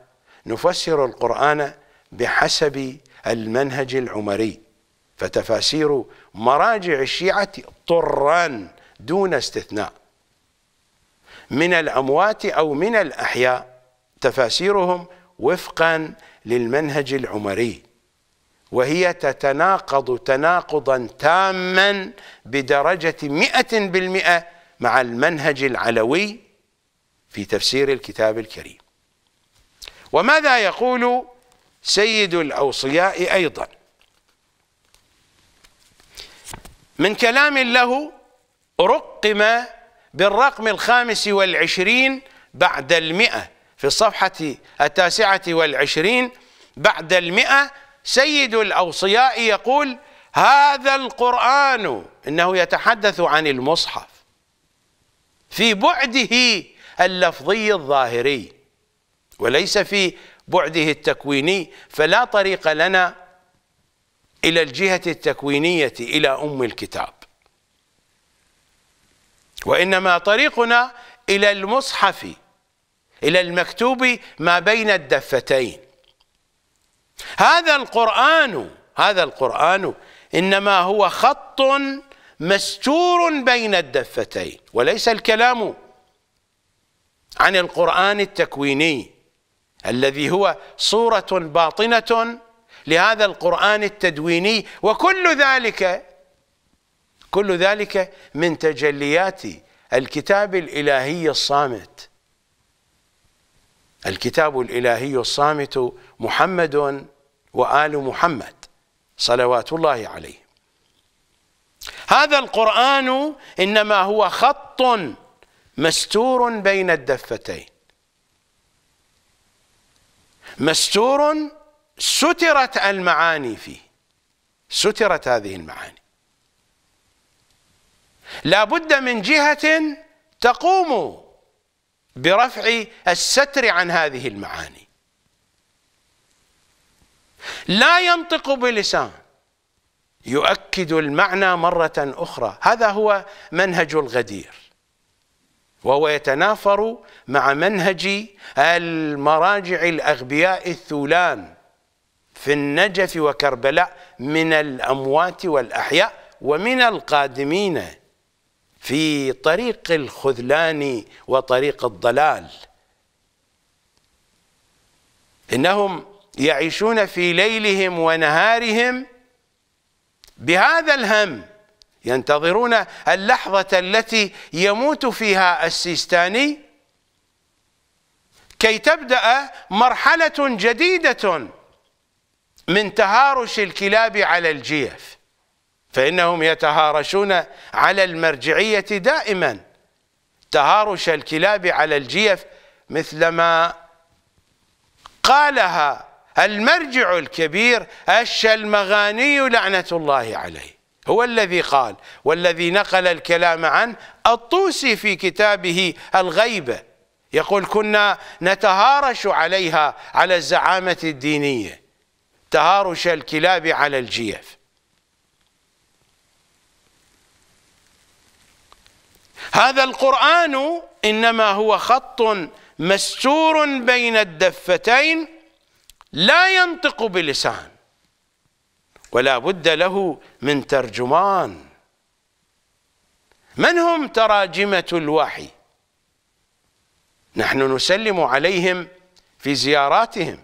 نفسر القرآن بحسب المنهج العمري فتفاسير مراجع الشيعة طران دون استثناء من الأموات أو من الأحياء تفاسيرهم وفقا للمنهج العمري وهي تتناقض تناقضا تاما بدرجة مئة بالمئة مع المنهج العلوي في تفسير الكتاب الكريم وماذا يقول سيد الأوصياء أيضا من كلام له رقم بالرقم الخامس والعشرين بعد المئة في الصفحة التاسعة والعشرين بعد المئة سيد الأوصياء يقول هذا القرآن إنه يتحدث عن المصحف في بعده اللفظي الظاهري وليس في بعده التكويني فلا طريق لنا إلى الجهة التكوينية إلى أم الكتاب وإنما طريقنا إلى المصحف إلى المكتوب ما بين الدفتين هذا القرآن هذا القرآن إنما هو خط مستور بين الدفتين وليس الكلام عن القرآن التكويني الذي هو صورة باطنة لهذا القرآن التدويني وكل ذلك كل ذلك من تجليات الكتاب الإلهي الصامت الكتاب الإلهي الصامت محمد وآل محمد صلوات الله عليه هذا القرآن إنما هو خط مستور بين الدفتين مستور سترت المعاني فيه سترت هذه المعاني لا بد من جهة تقوم برفع الستر عن هذه المعاني لا ينطق بلسان يؤكد المعنى مرة أخرى هذا هو منهج الغدير وهو يتنافر مع منهج المراجع الأغبياء الثولان في النجف وكربلاء من الأموات والأحياء ومن القادمين في طريق الخذلان وطريق الضلال إنهم يعيشون في ليلهم ونهارهم بهذا الهم ينتظرون اللحظة التي يموت فيها السيستاني كي تبدأ مرحلة جديدة من تهارش الكلاب على الجيف فإنهم يتهارشون على المرجعية دائما تهارش الكلاب على الجيف مثلما قالها المرجع الكبير الشلمغاني لعنة الله عليه هو الذي قال والذي نقل الكلام عن الطوسي في كتابه الغيبة يقول كنا نتهارش عليها على الزعامة الدينية تهارش الكلاب على الجيف هذا القرآن إنما هو خط مستور بين الدفتين لا ينطق بلسان ولا بد له من ترجمان من هم تراجمة الوحي نحن نسلم عليهم في زياراتهم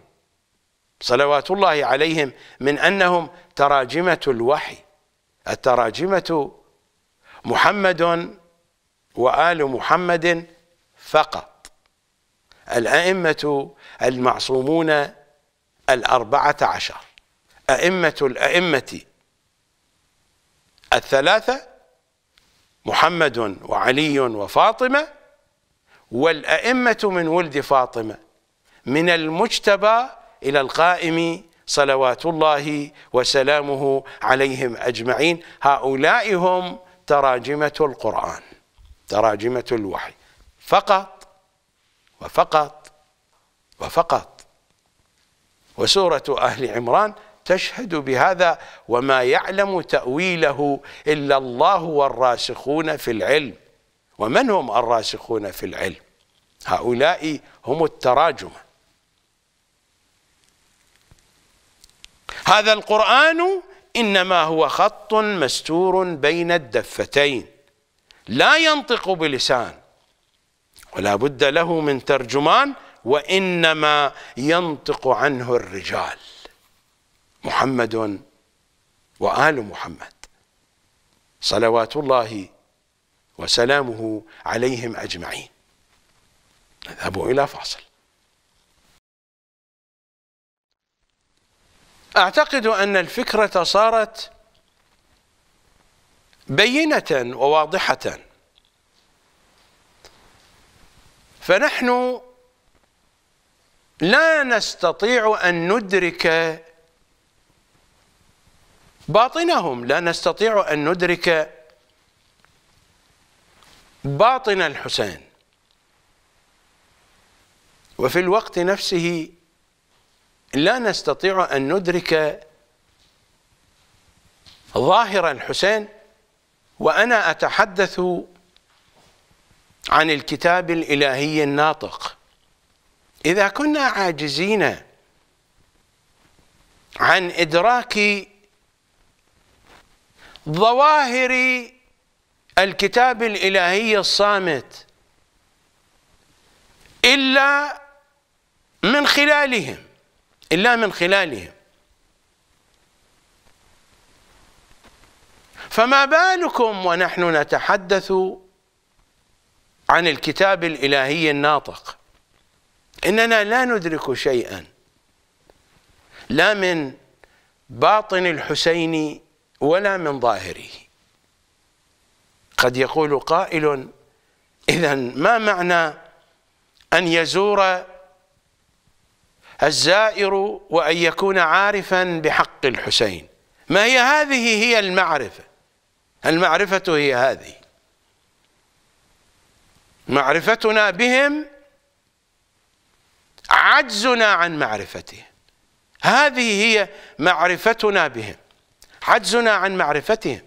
صلوات الله عليهم من أنهم تراجمة الوحي التراجمة محمد وآل محمد فقط الأئمة المعصومون الأربعة عشر أئمة الأئمة الثلاثة محمد وعلي وفاطمة والأئمة من ولد فاطمة من المجتبى إلى القائم صلوات الله وسلامه عليهم أجمعين هؤلاء هم تراجمة القرآن تراجمة الوحي فقط وفقط وفقط وسورة أهل عمران تشهد بهذا وما يعلم تأويله إلا الله والراسخون في العلم ومن هم الراسخون في العلم هؤلاء هم التراجمة هذا القرآن إنما هو خط مستور بين الدفتين لا ينطق بلسان ولا بد له من ترجمان وانما ينطق عنه الرجال محمد وال محمد صلوات الله وسلامه عليهم اجمعين نذهب الى فاصل اعتقد ان الفكره صارت بينه وواضحه فنحن لا نستطيع أن ندرك باطنهم لا نستطيع أن ندرك باطن الحسين وفي الوقت نفسه لا نستطيع أن ندرك ظاهر الحسين وأنا أتحدث عن الكتاب الإلهي الناطق إذا كنا عاجزين عن إدراك ظواهر الكتاب الإلهي الصامت إلا من خلالهم إلا من خلالهم فما بالكم ونحن نتحدث عن الكتاب الإلهي الناطق اننا لا ندرك شيئا لا من باطن الحسين ولا من ظاهره قد يقول قائل اذا ما معنى ان يزور الزائر وان يكون عارفا بحق الحسين ما هي هذه هي المعرفه المعرفه هي هذه معرفتنا بهم عجزنا عن معرفتهم هذه هي معرفتنا بهم عجزنا عن معرفتهم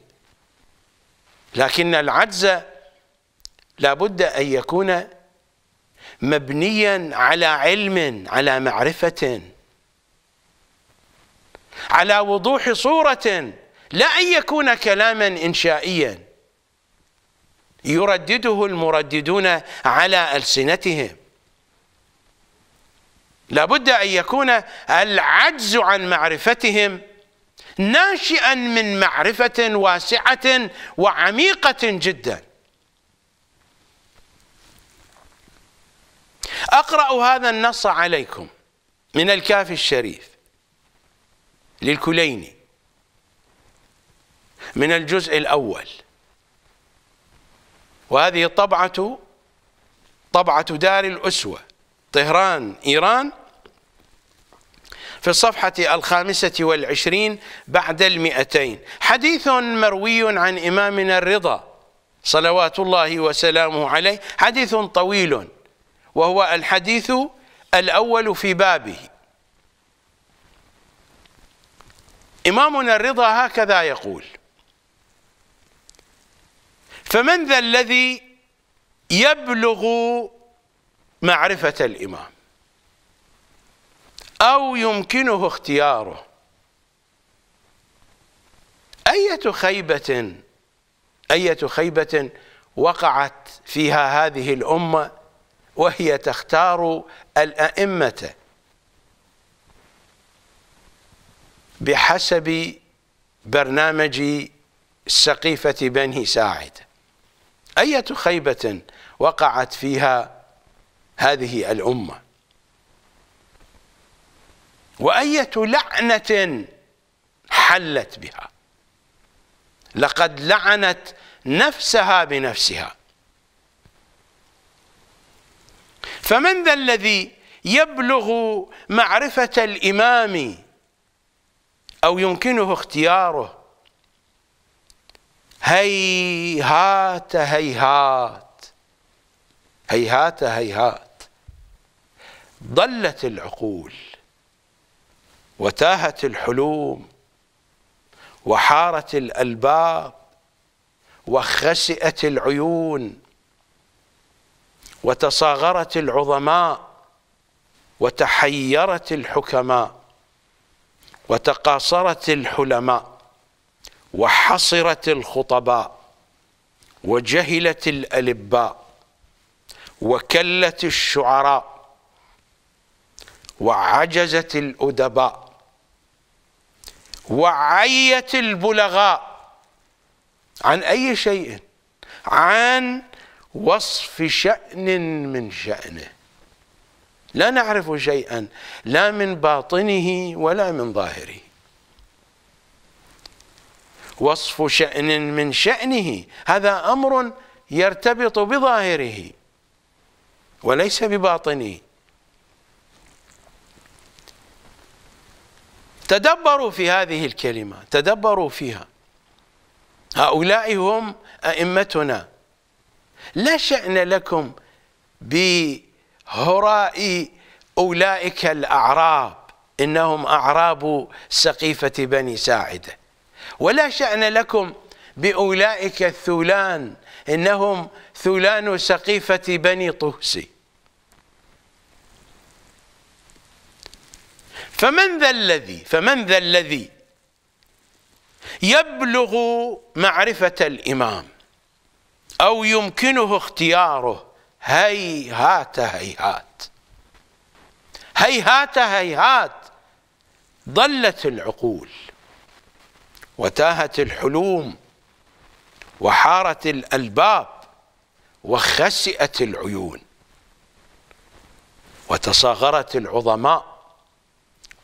لكن العجز لابد أن يكون مبنيا على علم على معرفة على وضوح صورة لا أن يكون كلاما إنشائيا يردده المرددون على ألسنتهم لابد أن يكون العجز عن معرفتهم ناشئا من معرفة واسعة وعميقة جدا أقرأ هذا النص عليكم من الكافي الشريف للكليني من الجزء الأول وهذه طبعة طبعة دار الأسوة طهران إيران في الصفحة الخامسة والعشرين بعد المئتين حديث مروي عن إمامنا الرضا صلوات الله وسلامه عليه حديث طويل وهو الحديث الأول في بابه إمامنا الرضا هكذا يقول فمن ذا الذي يبلغ معرفة الإمام أو يمكنه اختياره أية خيبة أية خيبة وقعت فيها هذه الأمة وهي تختار الأئمة بحسب برنامج سقيفة بني ساعد أية خيبة وقعت فيها هذه الأمة وأية لعنة حلت بها لقد لعنت نفسها بنفسها فمن ذا الذي يبلغ معرفة الإمام أو يمكنه اختياره هيهات هيهات هيهات هيهات ضلت العقول وتاهت الحلوم وحارت الألباب وخسئت العيون وتصاغرت العظماء وتحيرت الحكماء وتقاصرت الحلماء وحصرت الخطباء وجهلت الألباء وكلت الشعراء وعجزت الأدباء وعيت البلغاء عن أي شيء عن وصف شأن من شأنه لا نعرف شيئا لا من باطنه ولا من ظاهره وصف شأن من شأنه هذا أمر يرتبط بظاهره وليس بباطنه تدبروا في هذه الكلمة تدبروا فيها هؤلاء هم أئمتنا لا شأن لكم بهراء أولئك الأعراب إنهم أعراب سقيفة بني ساعدة ولا شأن لكم بأولئك الثولان إنهم ثولان سقيفة بني طهسي فمن ذا الذي فمن ذا الذي يبلغ معرفة الإمام أو يمكنه اختياره هيهات هيهات هيهات هيهات ضلت العقول وتاهت الحلوم وحارت الألباب وخسئت العيون وتصاغرت العظماء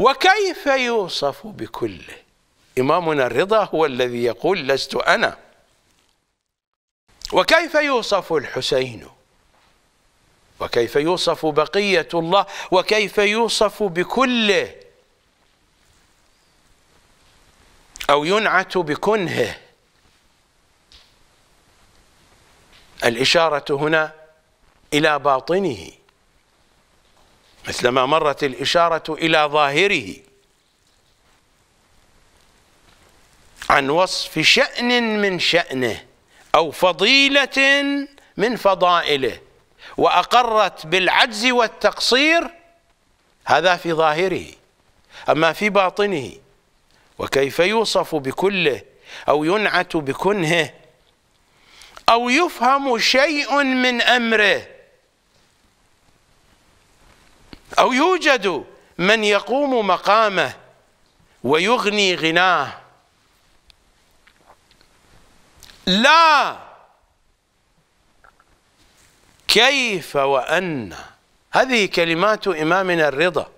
وكيف يوصف بكله إمامنا الرضا هو الذي يقول لست أنا وكيف يوصف الحسين وكيف يوصف بقية الله وكيف يوصف بكله أو ينعت بكنهه الإشارة هنا إلى باطنه مثلما مرت الإشارة إلى ظاهره عن وصف شأن من شأنه أو فضيلة من فضائله وأقرت بالعجز والتقصير هذا في ظاهره أما في باطنه وكيف يوصف بكله أو ينعت بكنهه أو يفهم شيء من أمره أو يوجد من يقوم مقامه ويغني غناه لا كيف وأن هذه كلمات إمامنا الرضا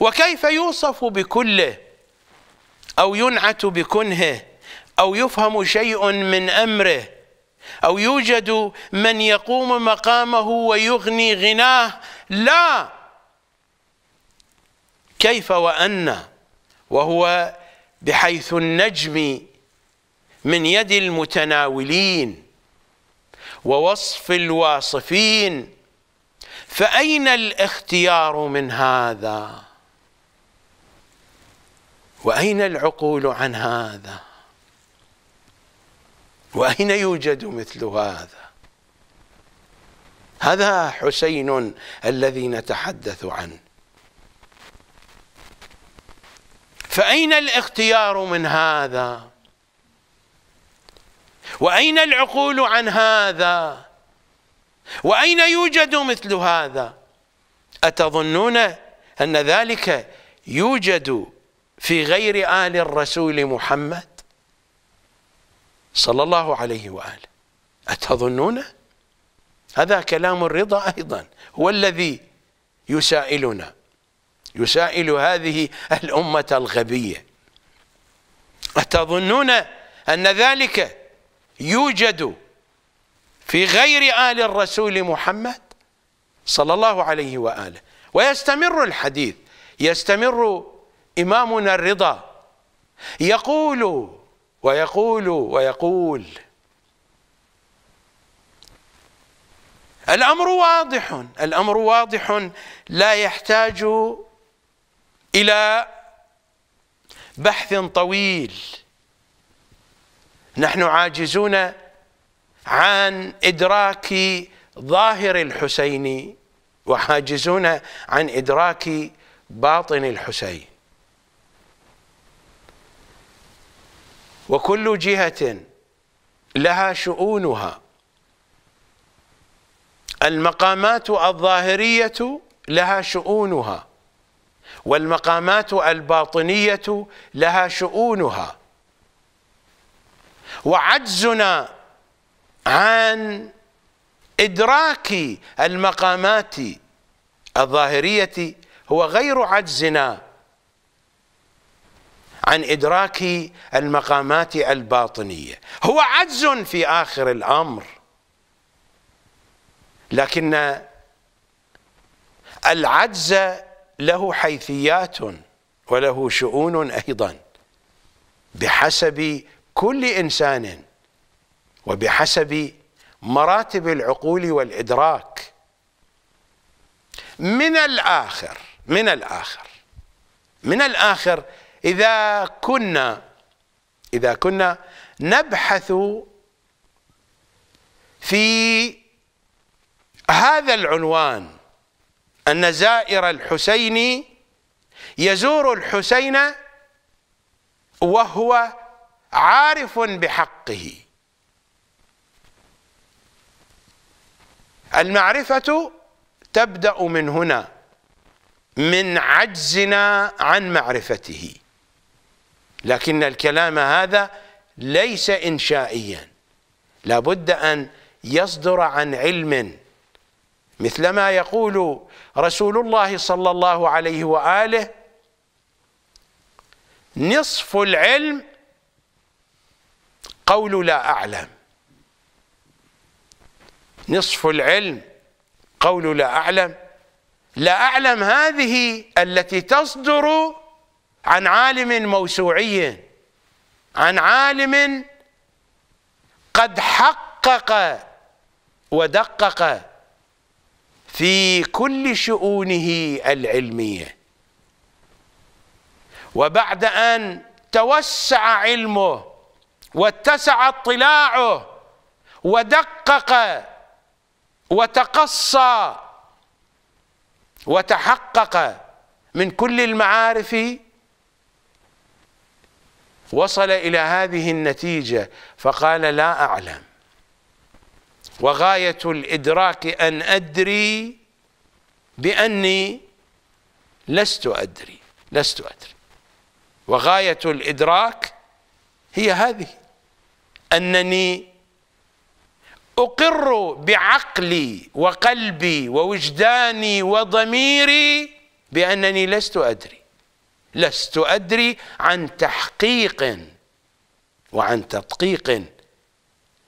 وكيف يوصف بكله أو ينعت بكنهه أو يفهم شيء من أمره أو يوجد من يقوم مقامه ويغني غناه لا كيف وأن وهو بحيث النجم من يد المتناولين ووصف الواصفين فأين الاختيار من هذا وأين العقول عن هذا وأين يوجد مثل هذا هذا حسين الذي نتحدث عنه فأين الاختيار من هذا وأين العقول عن هذا وأين يوجد مثل هذا أتظنون أن ذلك يوجد في غير آل الرسول محمد صلى الله عليه وآله أتظنون هذا كلام الرضا أيضا هو الذي يسائلنا يسائل هذه الأمة الغبية أتظنون أن ذلك يوجد في غير آل الرسول محمد صلى الله عليه وآله ويستمر الحديث يستمر إمامنا الرضا يقول ويقول ويقول الأمر واضح الأمر واضح لا يحتاج إلى بحث طويل نحن عاجزون عن إدراك ظاهر الحسين وعاجزون عن إدراك باطن الحسين وكل جهة لها شؤونها المقامات الظاهرية لها شؤونها والمقامات الباطنية لها شؤونها وعجزنا عن إدراك المقامات الظاهرية هو غير عجزنا عن إدراك المقامات الباطنية هو عجز في آخر الأمر لكن العجز له حيثيات وله شؤون أيضا بحسب كل إنسان وبحسب مراتب العقول والإدراك من الآخر من الآخر من الآخر إذا كنا إذا كنا نبحث في هذا العنوان أن زائر الحسين يزور الحسين وهو عارف بحقه المعرفة تبدأ من هنا من عجزنا عن معرفته لكن الكلام هذا ليس إنشائيا لابد أن يصدر عن علم مثلما يقول رسول الله صلى الله عليه وآله نصف العلم قول لا أعلم نصف العلم قول لا أعلم لا أعلم هذه التي تصدر عن عالم موسوعي عن عالم قد حقق ودقق في كل شؤونه العلميه وبعد ان توسع علمه واتسع اطلاعه ودقق وتقصى وتحقق من كل المعارف وصل إلى هذه النتيجة فقال لا أعلم وغاية الإدراك أن أدري بأني لست أدري لست أدري وغاية الإدراك هي هذه أنني أقر بعقلي وقلبي ووجداني وضميري بأنني لست أدري لست أدري عن تحقيق وعن تدقيق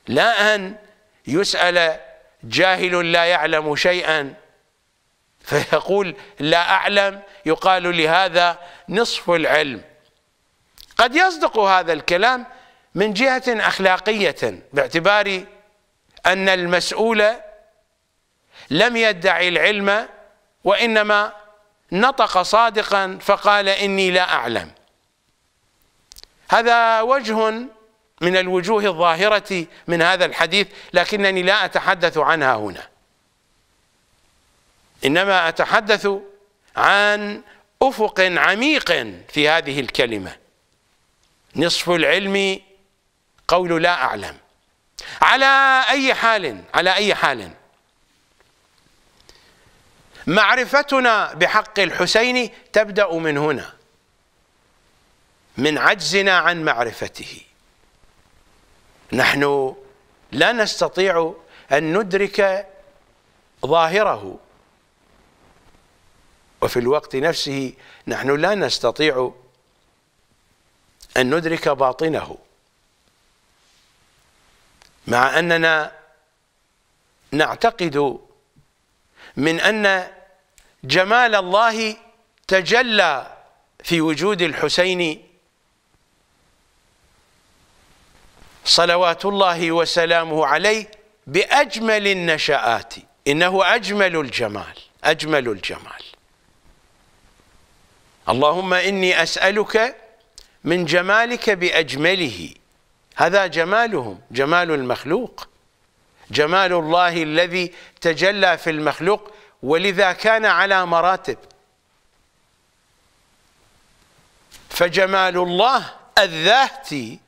لا أن يسأل جاهل لا يعلم شيئا فيقول لا أعلم يقال لهذا نصف العلم قد يصدق هذا الكلام من جهة أخلاقية باعتبار أن المسؤول لم يدعي العلم وإنما نطق صادقا فقال إني لا أعلم هذا وجه من الوجوه الظاهرة من هذا الحديث لكنني لا أتحدث عنها هنا إنما أتحدث عن أفق عميق في هذه الكلمة نصف العلم قول لا أعلم على أي حال على أي حال معرفتنا بحق الحسين تبدأ من هنا من عجزنا عن معرفته نحن لا نستطيع أن ندرك ظاهره وفي الوقت نفسه نحن لا نستطيع أن ندرك باطنه مع أننا نعتقد من أن جمال الله تجلى في وجود الحسين صلوات الله وسلامه عليه بأجمل النشآت إنه أجمل الجمال أجمل الجمال اللهم إني أسألك من جمالك بأجمله هذا جمالهم جمال المخلوق جمال الله الذي تجلى في المخلوق ولذا كان على مراتب فجمال الله الذاتي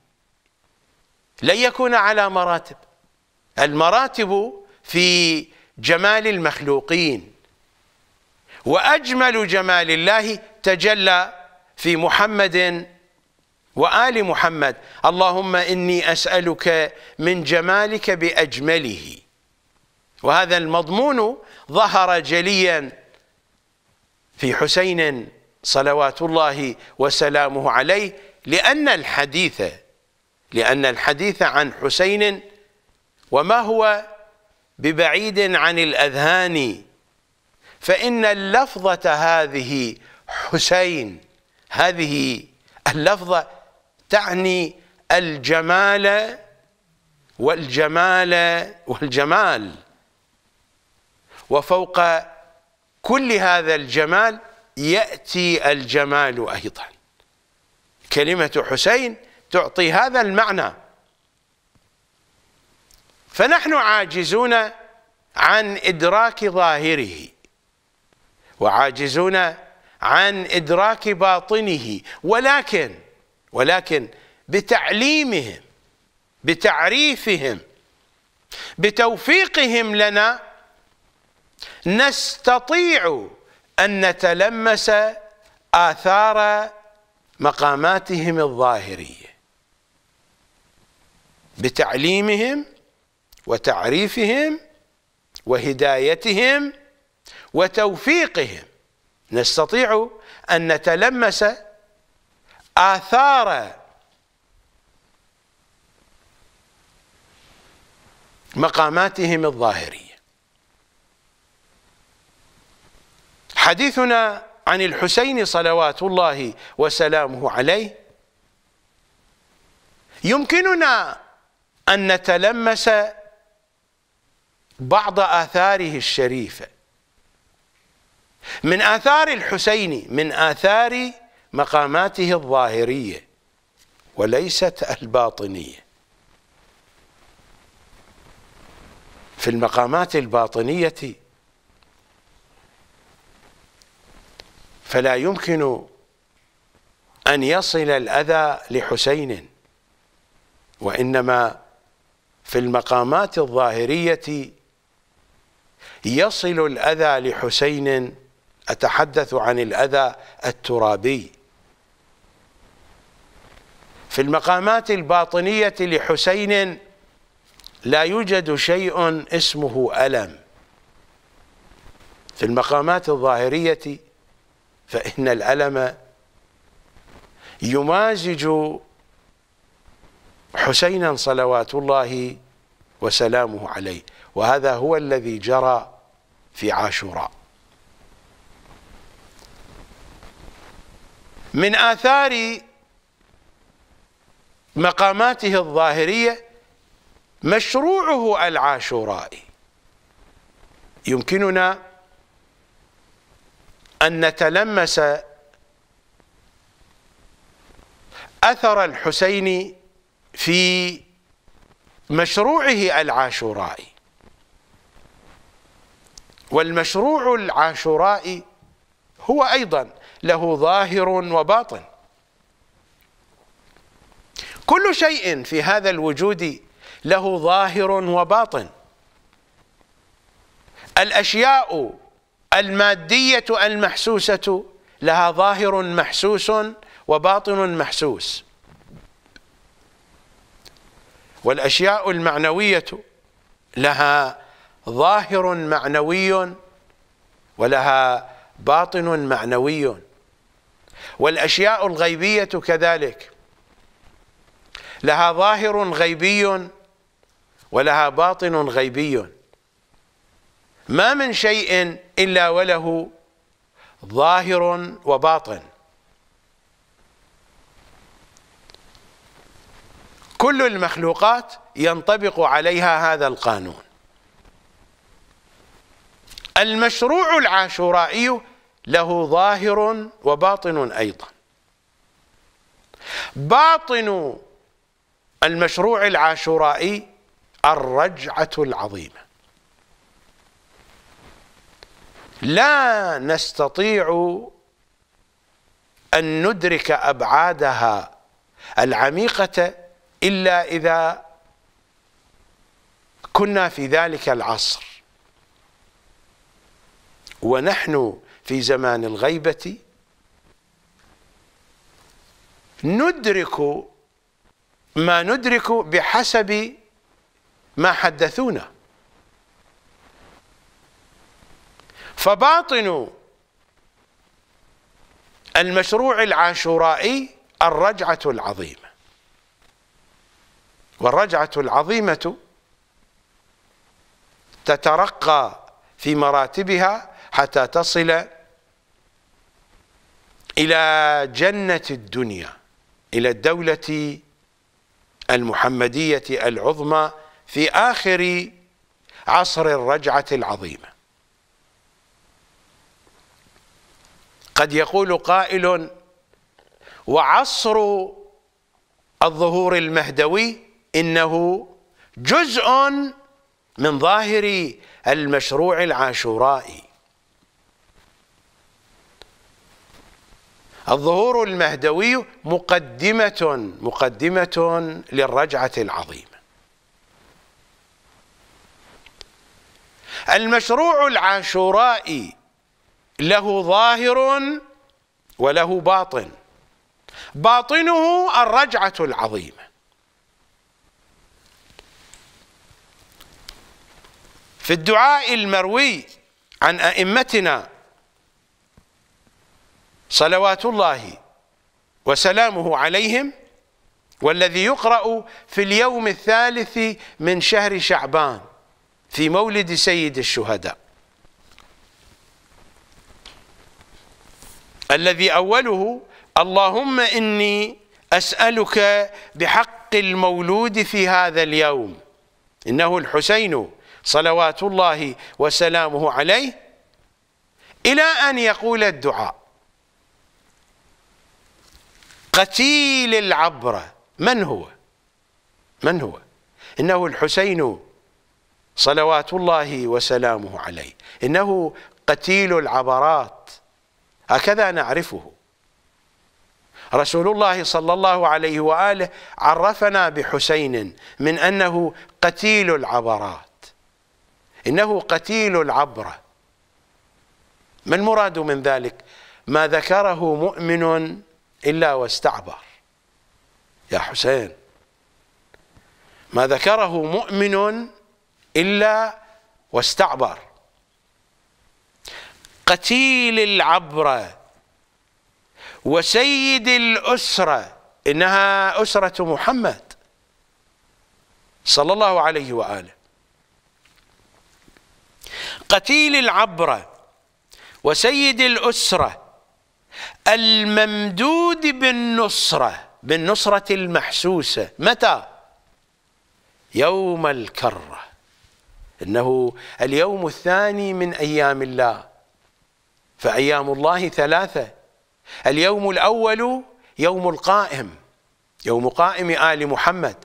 لن يكون على مراتب المراتب في جمال المخلوقين واجمل جمال الله تجلى في محمد وال محمد اللهم اني اسالك من جمالك باجمله وهذا المضمون ظهر جليا في حسين صلوات الله وسلامه عليه لأن الحديث لأن الحديث عن حسين وما هو ببعيد عن الأذهان فإن اللفظة هذه حسين هذه اللفظة تعني الجمال والجمال والجمال وفوق كل هذا الجمال يأتي الجمال أيضا كلمة حسين تعطي هذا المعنى فنحن عاجزون عن إدراك ظاهره وعاجزون عن إدراك باطنه ولكن ولكن بتعليمهم بتعريفهم بتوفيقهم لنا نستطيع أن نتلمس آثار مقاماتهم الظاهرية بتعليمهم وتعريفهم وهدايتهم وتوفيقهم نستطيع أن نتلمس آثار مقاماتهم الظاهرية حديثنا عن الحسين صلوات الله وسلامه عليه يمكننا أن نتلمس بعض آثاره الشريفة من آثار الحسين من آثار مقاماته الظاهرية وليست الباطنية في المقامات الباطنية فلا يمكن أن يصل الأذى لحسين وإنما في المقامات الظاهرية يصل الأذى لحسين أتحدث عن الأذى الترابي في المقامات الباطنية لحسين لا يوجد شيء اسمه ألم في المقامات الظاهرية فإن الألم يمازج حسينا صلوات الله وسلامه عليه وهذا هو الذي جرى في عاشوراء من آثار مقاماته الظاهرية مشروعه العاشورائي يمكننا أن نتلمس أثر الحسين في مشروعه العاشورائي والمشروع العاشورائي هو أيضا له ظاهر وباطن كل شيء في هذا الوجود له ظاهر وباطن الأشياء المادية المحسوسة لها ظاهر محسوس وباطن محسوس والأشياء المعنوية لها ظاهر معنوي ولها باطن معنوي والأشياء الغيبية كذلك لها ظاهر غيبي ولها باطن غيبي ما من شيء إلا وله ظاهر وباطن كل المخلوقات ينطبق عليها هذا القانون المشروع العاشورائي له ظاهر وباطن أيضا باطن المشروع العاشورائي الرجعة العظيمة لا نستطيع أن ندرك أبعادها العميقة إلا إذا كنا في ذلك العصر ونحن في زمان الغيبة ندرك ما ندرك بحسب ما حدثونا فباطن المشروع العاشورائي الرجعة العظيمة والرجعة العظيمة تترقى في مراتبها حتى تصل إلى جنة الدنيا إلى الدولة المحمدية العظمى في آخر عصر الرجعة العظيمة قد يقول قائل وعصر الظهور المهدوي انه جزء من ظاهر المشروع العاشورائي الظهور المهدوي مقدمة مقدمة للرجعة العظيمة المشروع العاشورائي له ظاهر وله باطن باطنه الرجعة العظيمة في الدعاء المروي عن أئمتنا صلوات الله وسلامه عليهم والذي يقرأ في اليوم الثالث من شهر شعبان في مولد سيد الشهداء الذي أوله اللهم إني أسألك بحق المولود في هذا اليوم إنه الحسين صلوات الله وسلامه عليه إلى أن يقول الدعاء قتيل العبرة من هو من هو إنه الحسين صلوات الله وسلامه عليه إنه قتيل العبرات هكذا نعرفه رسول الله صلى الله عليه واله عرفنا بحسين من انه قتيل العبرات انه قتيل العبره ما المراد من ذلك ما ذكره مؤمن الا واستعبر يا حسين ما ذكره مؤمن الا واستعبر قتيل العبره وسيد الاسره انها اسره محمد صلى الله عليه واله قتيل العبره وسيد الاسره الممدود بالنصره بالنصره المحسوسه متى يوم الكره انه اليوم الثاني من ايام الله فأيام الله ثلاثة اليوم الأول يوم القائم يوم قائم آل محمد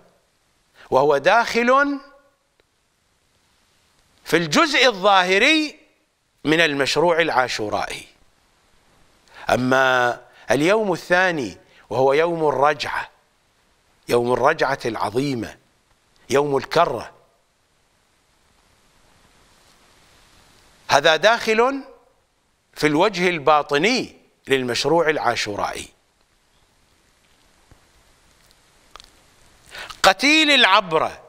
وهو داخل في الجزء الظاهري من المشروع العاشورائي أما اليوم الثاني وهو يوم الرجعة يوم الرجعة العظيمة يوم الكرة هذا داخل في الوجه الباطني للمشروع العاشورائي قتيل العبره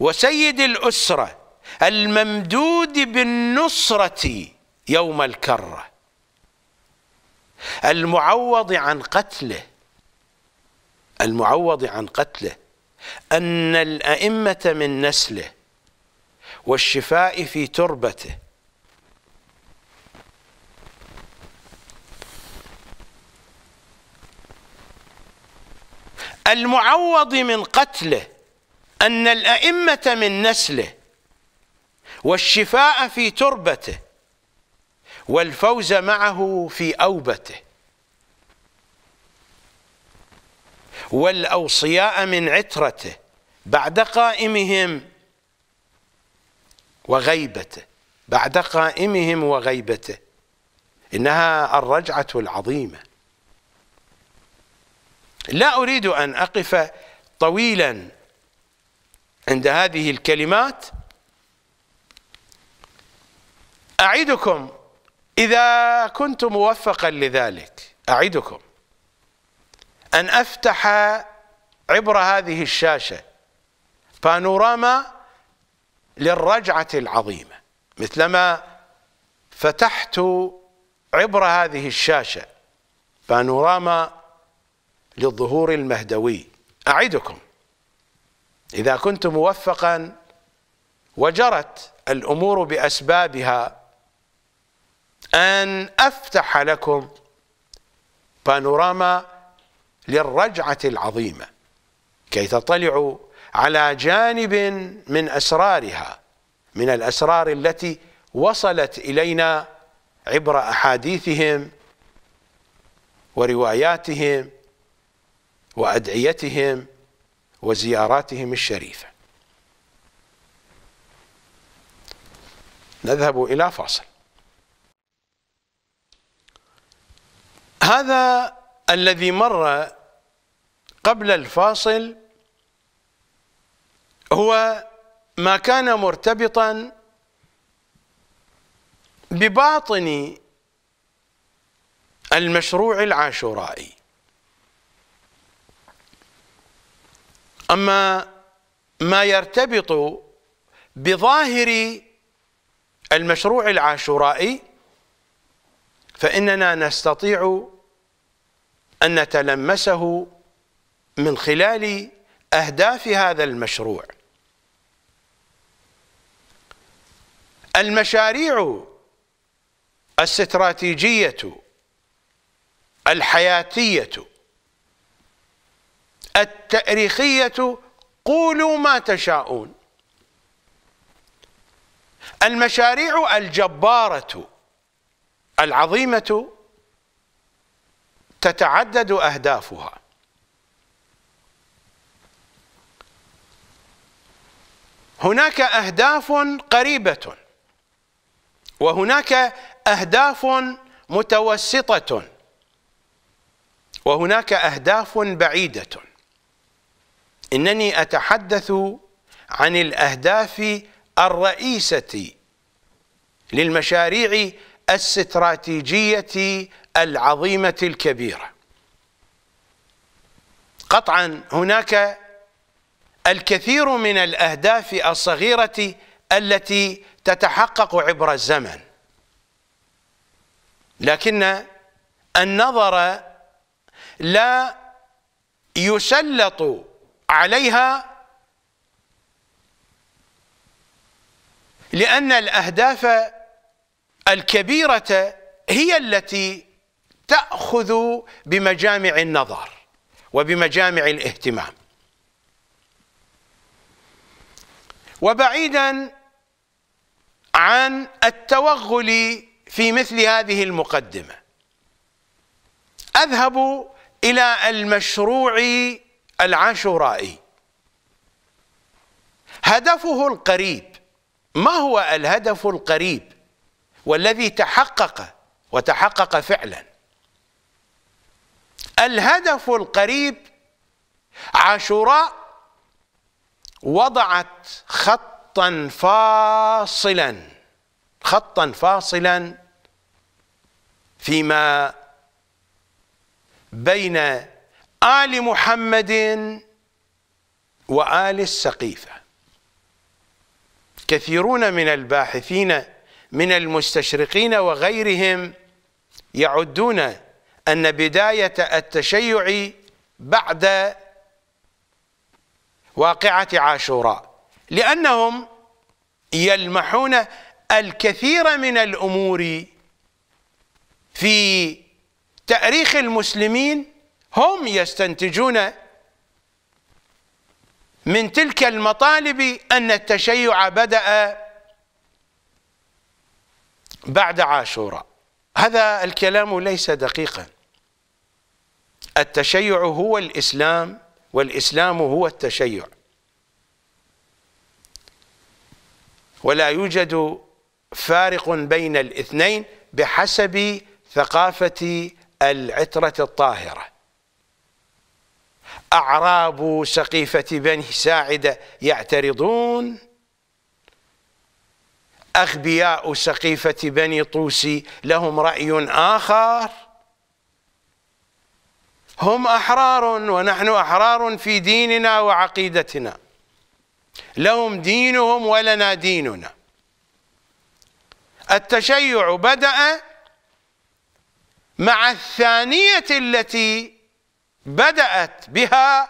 وسيد الاسره الممدود بالنصره يوم الكره المعوض عن قتله المعوض عن قتله ان الائمه من نسله والشفاء في تربته المعوض من قتله أن الأئمة من نسله والشفاء في تربته والفوز معه في أوبته والأوصياء من عترته بعد قائمهم وغيبته بعد قائمهم وغيبته إنها الرجعة العظيمة لا أريد أن أقف طويلا عند هذه الكلمات أعدكم إذا كنت موفقا لذلك أعدكم أن أفتح عبر هذه الشاشة بانوراما للرجعة العظيمة مثلما فتحت عبر هذه الشاشة بانوراما للظهور المهدوي أعدكم إذا كنت موفقا وجرت الأمور بأسبابها أن أفتح لكم بانوراما للرجعة العظيمة كي تطلعوا على جانب من أسرارها من الأسرار التي وصلت إلينا عبر أحاديثهم ورواياتهم وأدعيتهم وزياراتهم الشريفة نذهب إلى فاصل هذا الذي مر قبل الفاصل هو ما كان مرتبطا بباطن المشروع العاشورائي أما ما يرتبط بظاهر المشروع العاشورائي فإننا نستطيع أن نتلمسه من خلال أهداف هذا المشروع المشاريع الاستراتيجية الحياتية التأريخية قولوا ما تشاءون المشاريع الجبارة العظيمة تتعدد أهدافها هناك أهداف قريبة وهناك أهداف متوسطة وهناك أهداف بعيدة إنني أتحدث عن الأهداف الرئيسة للمشاريع الاستراتيجية العظيمة الكبيرة قطعا هناك الكثير من الأهداف الصغيرة التي تتحقق عبر الزمن لكن النظر لا يسلط عليها لأن الأهداف الكبيرة هي التي تأخذ بمجامع النظر وبمجامع الاهتمام وبعيدا عن التوغل في مثل هذه المقدمة أذهب إلى المشروع العاشورائي هدفه القريب ما هو الهدف القريب والذي تحقق وتحقق فعلا الهدف القريب عاشوراء وضعت خطا فاصلا خطا فاصلا فيما بين آل محمد وآل السقيفة كثيرون من الباحثين من المستشرقين وغيرهم يعدون أن بداية التشيع بعد واقعة عاشوراء لأنهم يلمحون الكثير من الأمور في تأريخ المسلمين هم يستنتجون من تلك المطالب أن التشيع بدأ بعد عاشوراء هذا الكلام ليس دقيقا التشيع هو الإسلام والإسلام هو التشيع ولا يوجد فارق بين الاثنين بحسب ثقافة العترة الطاهرة أعراب سقيفة بني ساعدة يعترضون أغبياء سقيفة بني طوسي لهم رأي آخر هم أحرار ونحن أحرار في ديننا وعقيدتنا لهم دينهم ولنا ديننا التشيع بدأ مع الثانية التي بدأت بها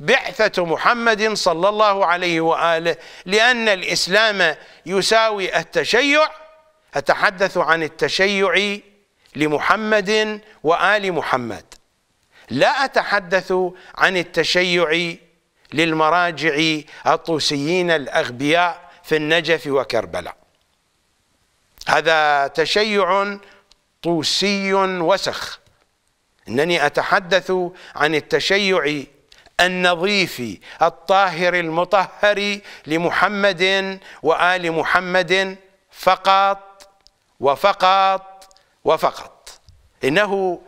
بعثة محمد صلى الله عليه وآله لأن الإسلام يساوي التشيع أتحدث عن التشيع لمحمد وآل محمد لا أتحدث عن التشيع للمراجع الطوسيين الأغبياء في النجف وكربلاء هذا تشيع طوسي وسخ انني اتحدث عن التشيع النظيف الطاهر المطهر لمحمد وال محمد فقط وفقط وفقط انه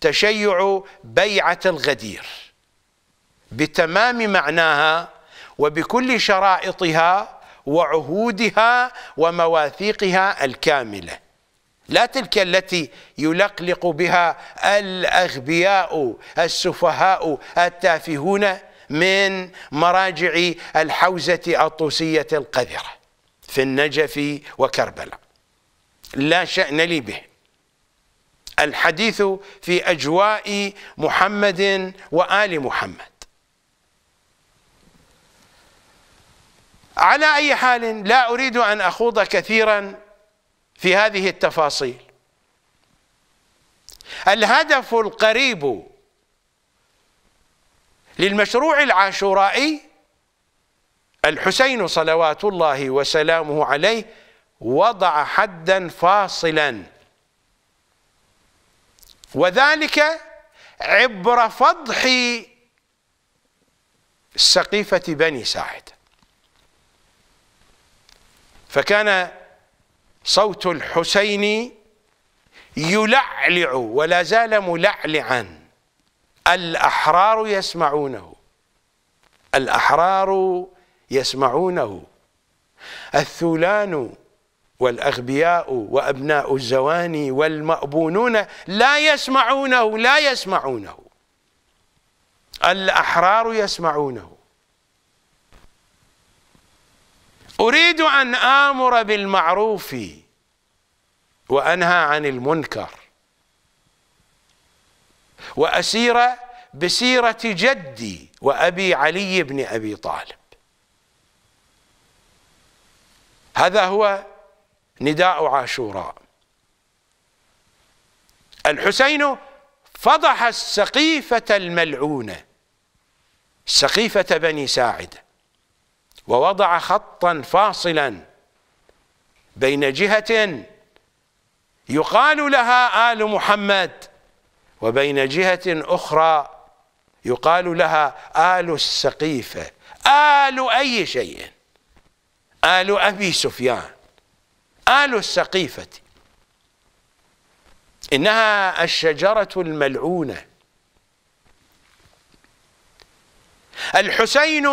تشيع بيعه الغدير بتمام معناها وبكل شرائطها وعهودها ومواثيقها الكامله لا تلك التي يلقلق بها الاغبياء السفهاء التافهون من مراجع الحوزه الطوسيه القذره في النجف وكربلاء لا شان لي به الحديث في اجواء محمد وال محمد على اي حال لا اريد ان اخوض كثيرا في هذه التفاصيل الهدف القريب للمشروع العاشورائي الحسين صلوات الله وسلامه عليه وضع حدا فاصلا وذلك عبر فضح سقيفة بني ساعد فكان صوت الحسين يلعلع ولا زال ملعلعا الأحرار يسمعونه الأحرار يسمعونه الثولان والأغبياء وأبناء الزواني والمأبونون لا يسمعونه لا يسمعونه الأحرار يسمعونه أريد أن آمر بالمعروف وأنهى عن المنكر وأسير بسيرة جدي وأبي علي بن أبي طالب هذا هو نداء عاشوراء الحسين فضح السقيفة الملعونة سقيفة بني ساعده ووضع خطا فاصلا بين جهة يقال لها آل محمد وبين جهة أخرى يقال لها آل السقيفة آل أي شيء آل أبي سفيان آل السقيفة إنها الشجرة الملعونة الحسين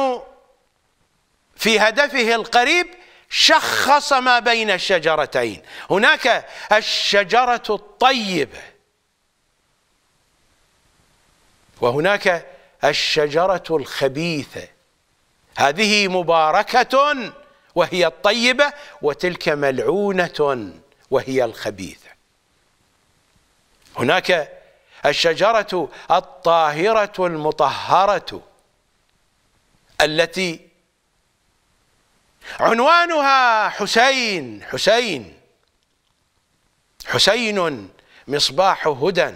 في هدفه القريب شخص ما بين الشجرتين هناك الشجرة الطيبة وهناك الشجرة الخبيثة هذه مباركة وهي الطيبة وتلك ملعونة وهي الخبيثة هناك الشجرة الطاهرة المطهرة التي عنوانها حسين حسين حسين مصباح هدى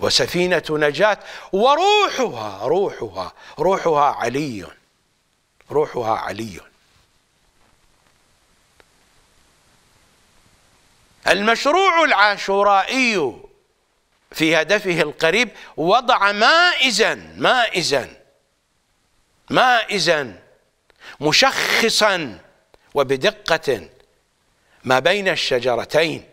وسفينة نجاة وروحها روحها روحها علي روحها علي المشروع العاشورائي في هدفه القريب وضع مائزا مائزا مائزا مشخصا وبدقة ما بين الشجرتين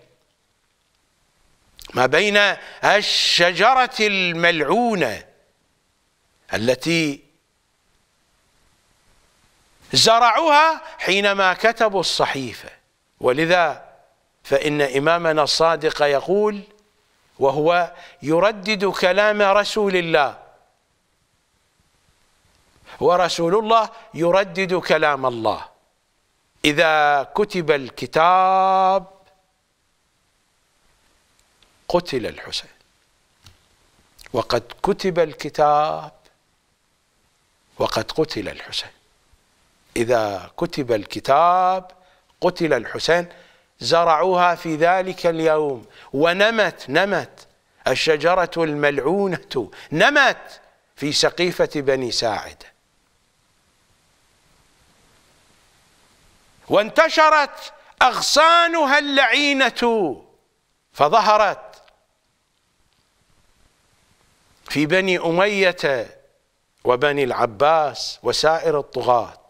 ما بين الشجرة الملعونة التي زرعوها حينما كتبوا الصحيفة ولذا فإن إمامنا الصادق يقول وهو يردد كلام رسول الله ورسول الله يردد كلام الله إذا كتب الكتاب قتل الحسين وقد كتب الكتاب وقد قتل الحسين إذا كتب الكتاب قتل الحسين زرعوها في ذلك اليوم ونمت نمت الشجرة الملعونة نمت في سقيفة بني ساعده وانتشرت أغصانها اللعينة فظهرت في بني أمية وبني العباس وسائر الطغاة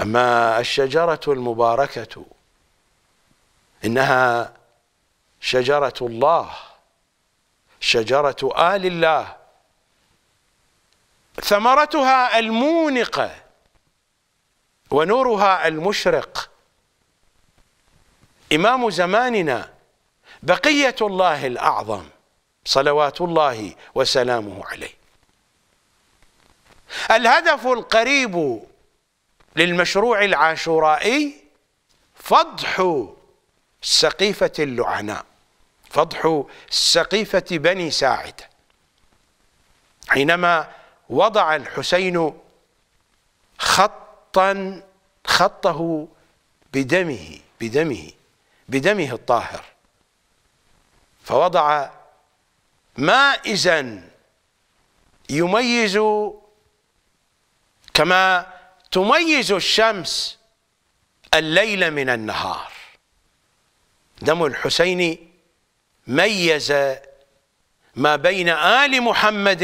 أما الشجرة المباركة إنها شجرة الله شجرة آل الله ثمرتها المونقه ونورها المشرق إمام زماننا بقية الله الأعظم صلوات الله وسلامه عليه الهدف القريب للمشروع العاشورائي فضح سقيفة اللعناء فضح سقيفة بني ساعدة حينما وضع الحسين خط خطا خطه بدمه بدمه بدمه الطاهر فوضع مائزا يميز كما تميز الشمس الليل من النهار دم الحسين ميز ما بين آل محمد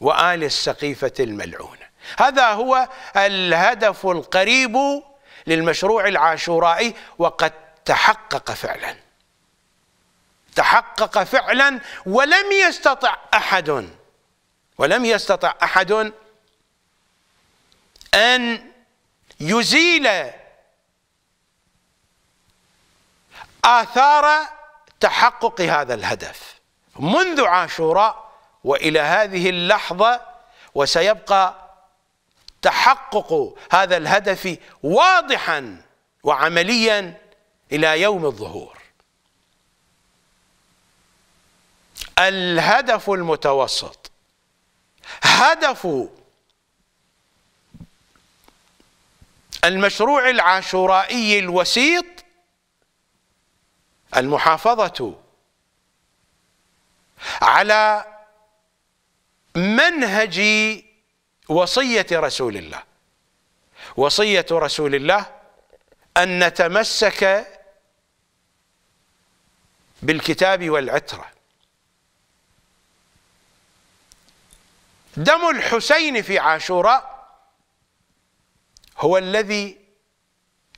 وآل السقيفة الملعونة هذا هو الهدف القريب للمشروع العاشورائي وقد تحقق فعلا تحقق فعلا ولم يستطع احد ولم يستطع احد ان يزيل آثار تحقق هذا الهدف منذ عاشوراء وإلى هذه اللحظة وسيبقى تحقق هذا الهدف واضحا وعمليا إلى يوم الظهور الهدف المتوسط هدف المشروع العاشورائي الوسيط المحافظة على منهج وصية رسول الله وصية رسول الله أن نتمسك بالكتاب والعترة دم الحسين في عاشوراء هو الذي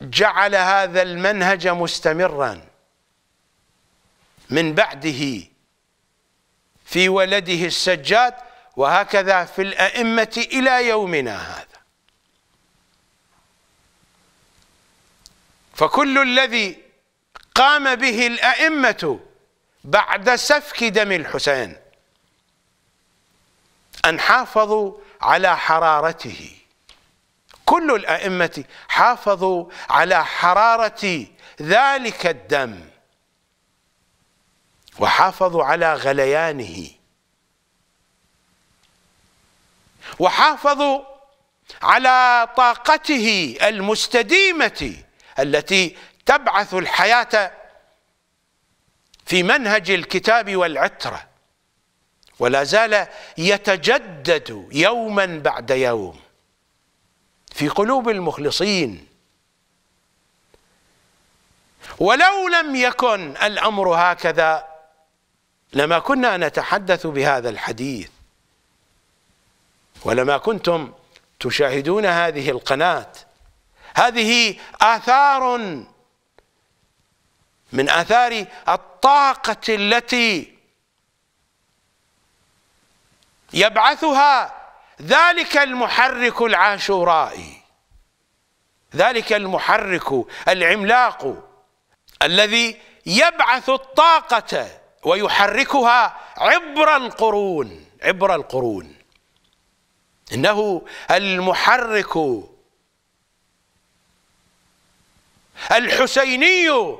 جعل هذا المنهج مستمرا من بعده في ولده السجاد وهكذا في الأئمة إلى يومنا هذا فكل الذي قام به الأئمة بعد سفك دم الحسين أن حافظوا على حرارته كل الأئمة حافظوا على حرارة ذلك الدم وحافظوا على غليانه وحافظوا على طاقته المستديمة التي تبعث الحياة في منهج الكتاب والعترة ولا زال يتجدد يوما بعد يوم في قلوب المخلصين ولو لم يكن الأمر هكذا لما كنا نتحدث بهذا الحديث ولما كنتم تشاهدون هذه القناة هذه آثار من آثار الطاقة التي يبعثها ذلك المحرك العاشورائي ذلك المحرك العملاق الذي يبعث الطاقة ويحركها عبر القرون عبر القرون إنه المحرك الحسيني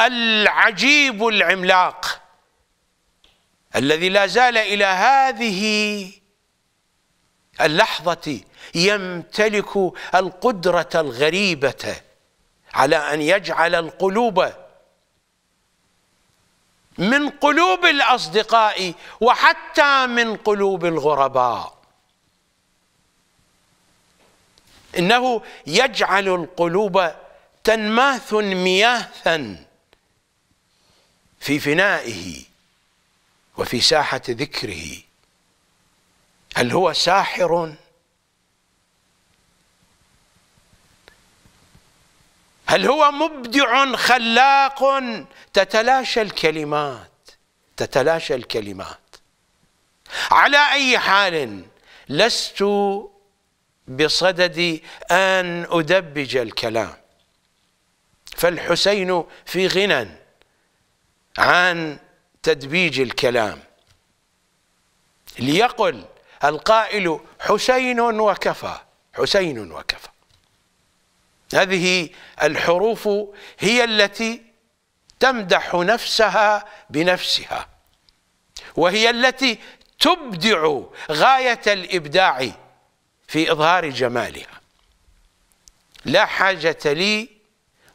العجيب العملاق الذي لا زال إلى هذه اللحظة يمتلك القدرة الغريبة على أن يجعل القلوب من قلوب الاصدقاء وحتى من قلوب الغرباء انه يجعل القلوب تنماث مياثا في فنائه وفي ساحه ذكره هل هو ساحر هل هو مبدع خلاق تتلاشى الكلمات تتلاشى الكلمات على أي حال لست بصدد أن أدبج الكلام فالحسين في غنى عن تدبيج الكلام ليقل القائل حسين وكفى حسين وكفى هذه الحروف هي التي تمدح نفسها بنفسها وهي التي تبدع غاية الإبداع في إظهار جمالها لا حاجة لي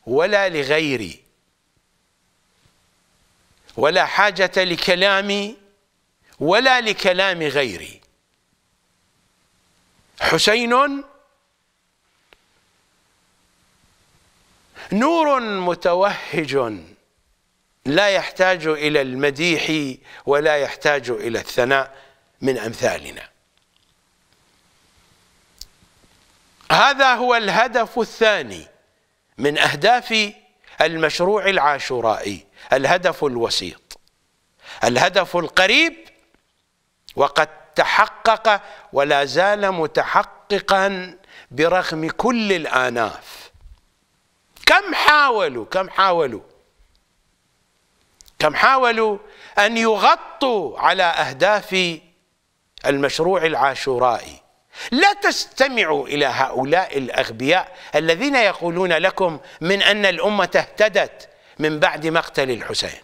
ولا لغيري ولا حاجة لكلامي ولا لكلام غيري حسين نور متوهج لا يحتاج إلى المديح ولا يحتاج إلى الثناء من أمثالنا هذا هو الهدف الثاني من أهداف المشروع العاشورائي الهدف الوسيط الهدف القريب وقد تحقق ولا زال متحققا برغم كل الآناف كم حاولوا كم حاولوا كم حاولوا أن يغطوا على أهداف المشروع العاشورائي لا تستمعوا إلى هؤلاء الأغبياء الذين يقولون لكم من أن الأمة اهتدت من بعد مقتل الحسين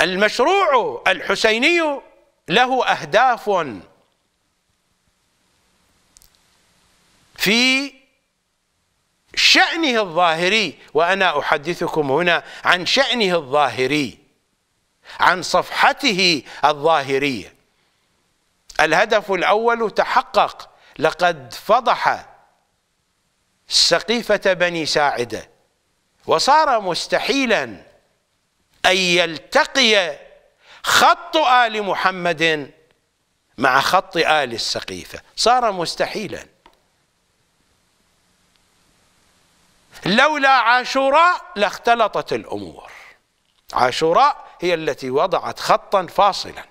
المشروع الحسيني له أهداف في شأنه الظاهري وأنا أحدثكم هنا عن شأنه الظاهري عن صفحته الظاهرية الهدف الأول تحقق لقد فضح سقيفة بني ساعدة وصار مستحيلا أن يلتقي خط آل محمد مع خط آل السقيفة صار مستحيلا لولا عاشوراء لاختلطت الأمور عاشوراء هي التي وضعت خطا فاصلا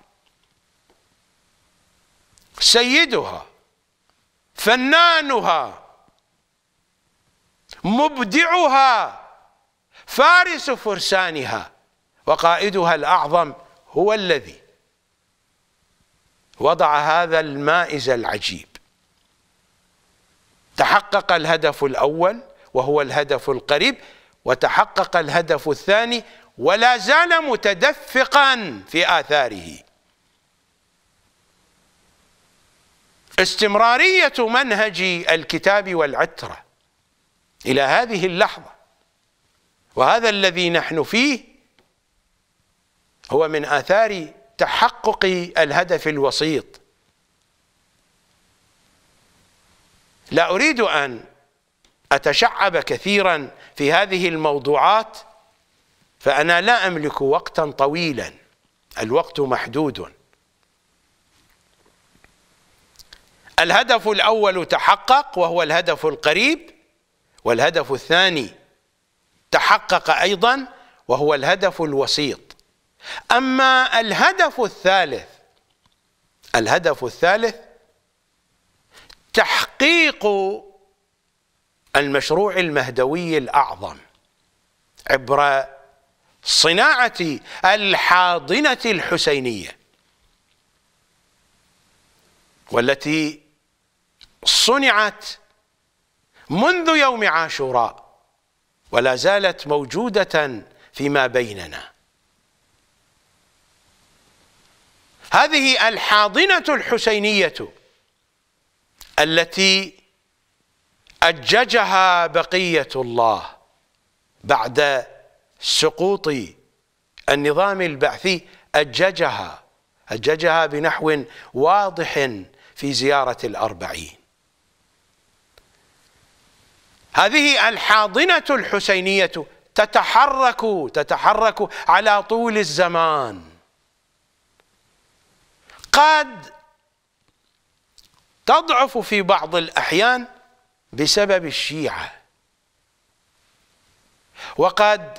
سيدها فنانها مبدعها فارس فرسانها وقائدها الأعظم هو الذي وضع هذا المائز العجيب تحقق الهدف الأول وهو الهدف القريب وتحقق الهدف الثاني ولا زال متدفقا في آثاره استمرارية منهج الكتاب والعترة إلى هذه اللحظة وهذا الذي نحن فيه هو من آثار تحقق الهدف الوسيط لا أريد أن أتشعب كثيرا في هذه الموضوعات فأنا لا أملك وقتا طويلا الوقت محدود الهدف الأول تحقق وهو الهدف القريب والهدف الثاني تحقق أيضا وهو الهدف الوسيط أما الهدف الثالث الهدف الثالث تحقيق المشروع المهدوي الأعظم عبر صناعة الحاضنة الحسينية والتي صنعت منذ يوم عاشوراء ولا زالت موجودة فيما بيننا هذه الحاضنة الحسينية التي أججها بقية الله بعد سقوط النظام البعثي أججها أججها بنحو واضح في زيارة الأربعين هذه الحاضنة الحسينية تتحرك تتحرك على طول الزمان قد تضعف في بعض الأحيان بسبب الشيعة وقد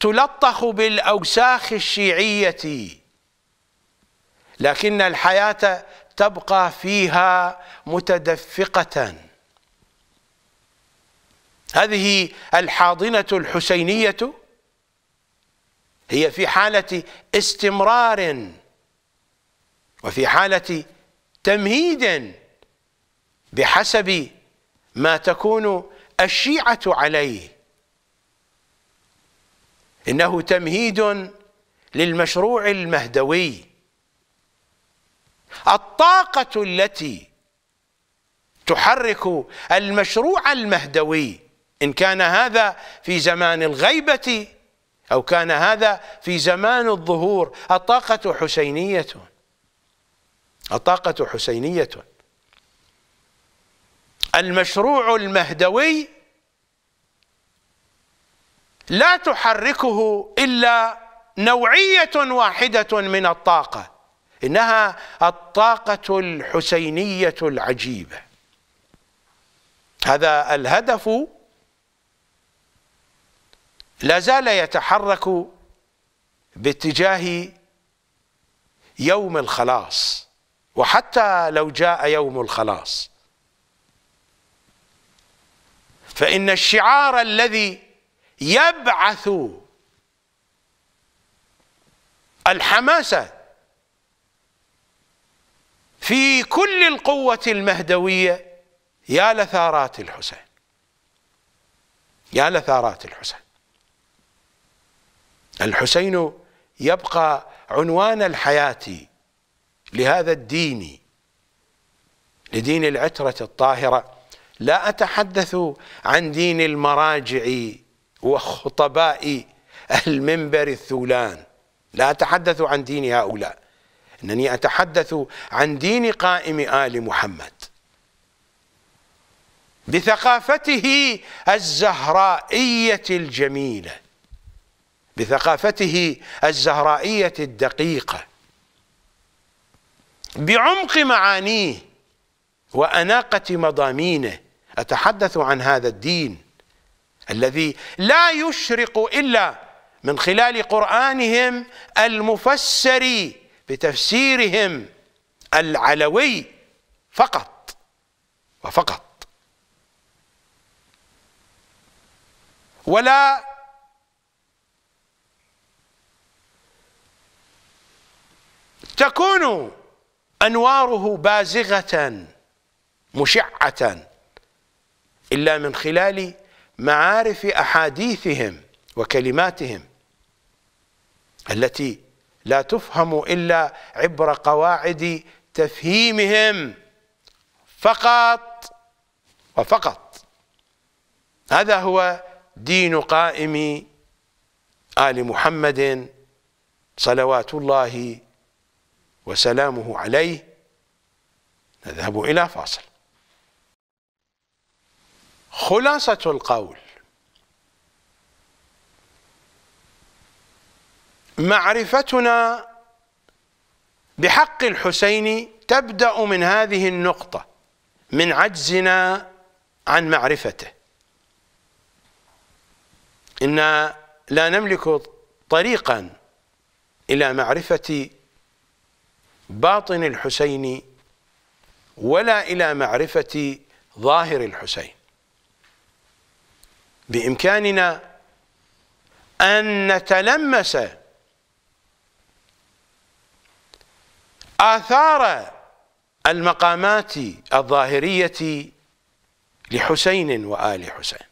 تلطخ بالأوساخ الشيعية لكن الحياة تبقى فيها متدفقة هذه الحاضنة الحسينية هي في حالة استمرار وفي حالة تمهيد بحسب ما تكون الشيعة عليه إنه تمهيد للمشروع المهدوي الطاقة التي تحرك المشروع المهدوي إن كان هذا في زمان الغيبة أو كان هذا في زمان الظهور الطاقة حسينية الطاقة حسينية المشروع المهدوي لا تحركه إلا نوعية واحدة من الطاقة إنها الطاقة الحسينية العجيبة هذا الهدف لا زال يتحرك باتجاه يوم الخلاص وحتى لو جاء يوم الخلاص فإن الشعار الذي يبعث الحماسة في كل القوة المهدوية يا لثارات الحسين يا لثارات الحسين الحسين يبقى عنوان الحياة لهذا الدين لدين العترة الطاهرة لا أتحدث عن دين المراجع وخطباء المنبر الثولان لا أتحدث عن دين هؤلاء إنني أتحدث عن دين قائم آل محمد بثقافته الزهرائية الجميلة بثقافته الزهرائية الدقيقة بعمق معانيه وأناقة مضامينه أتحدث عن هذا الدين الذي لا يشرق إلا من خلال قرآنهم المفسر بتفسيرهم العلوي فقط وفقط ولا تكون انواره بازغه مشعه إلا من خلال معارف أحاديثهم وكلماتهم التي لا تفهم إلا عبر قواعد تفهيمهم فقط وفقط هذا هو دين قائم آل محمد صلوات الله وسلامه عليه نذهب إلى فاصل خلاصة القول معرفتنا بحق الحسين تبدأ من هذه النقطة من عجزنا عن معرفته إنا لا نملك طريقا إلى معرفة باطن الحسين ولا إلى معرفة ظاهر الحسين بإمكاننا أن نتلمس آثار المقامات الظاهرية لحسين وآل حسين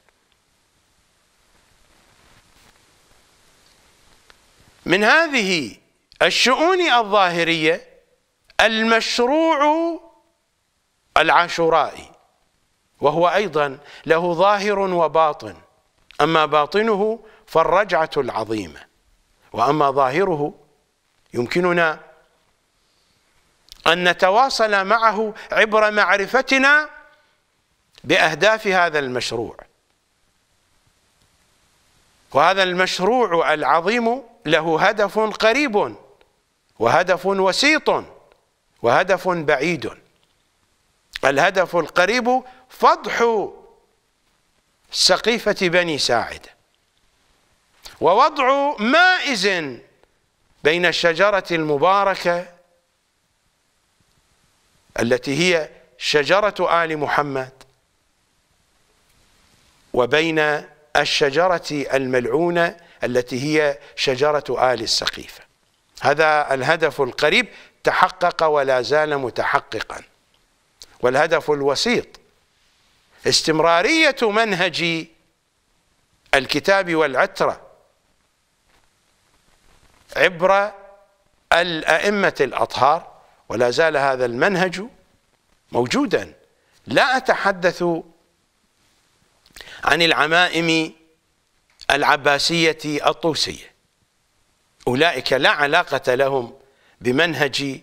من هذه الشؤون الظاهرية المشروع العاشورائي وهو أيضا له ظاهر وباطن أما باطنه فالرجعة العظيمة وأما ظاهره يمكننا أن نتواصل معه عبر معرفتنا بأهداف هذا المشروع وهذا المشروع العظيم له هدف قريب وهدف وسيط وهدف بعيد الهدف القريب فضح سقيفة بني ساعد ووضع مائز بين الشجرة المباركة التي هي شجرة آل محمد وبين الشجرة الملعونة التي هي شجرة آل السقيفة هذا الهدف القريب تحقق ولا زال متحققا والهدف الوسيط استمرارية منهج الكتاب والعترة عبر الأئمة الأطهار ولا زال هذا المنهج موجودا لا أتحدث عن العمائم العباسية الطوسية أولئك لا علاقة لهم بمنهج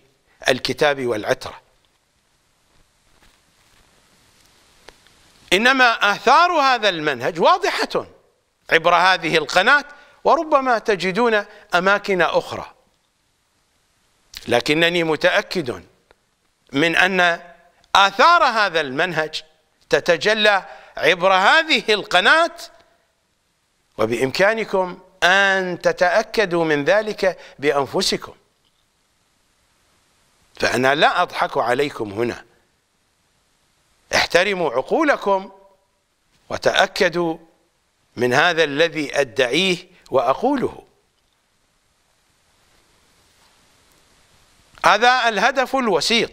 الكتاب والعترة إنما آثار هذا المنهج واضحة عبر هذه القناة وربما تجدون أماكن أخرى لكنني متأكد من أن آثار هذا المنهج تتجلى عبر هذه القناة وبإمكانكم أن تتأكدوا من ذلك بأنفسكم فأنا لا أضحك عليكم هنا احترموا عقولكم وتأكدوا من هذا الذي أدعيه وأقوله هذا الهدف الوسيط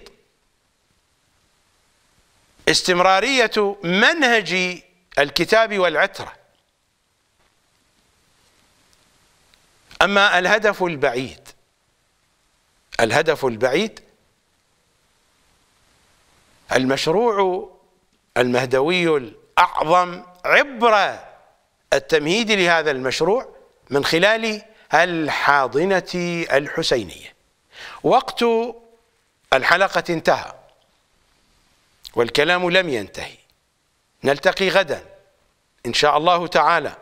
استمرارية منهج الكتاب والعترة أما الهدف البعيد الهدف البعيد المشروع المهدوي الأعظم عبر التمهيد لهذا المشروع من خلال الحاضنة الحسينية وقت الحلقة انتهى والكلام لم ينتهي نلتقي غدا إن شاء الله تعالى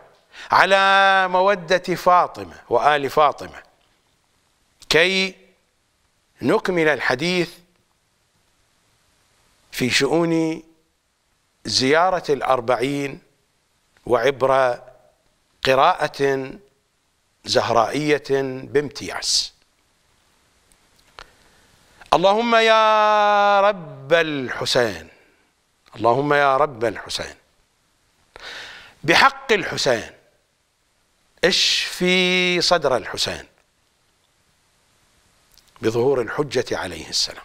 على مودة فاطمة وآل فاطمة كي نكمل الحديث في شؤون زيارة الأربعين وعبر قراءة زهرائية بامتياز اللهم يا رب الحسين اللهم يا رب الحسين بحق الحسين اشفي صدر الحسين بظهور الحجة عليه السلام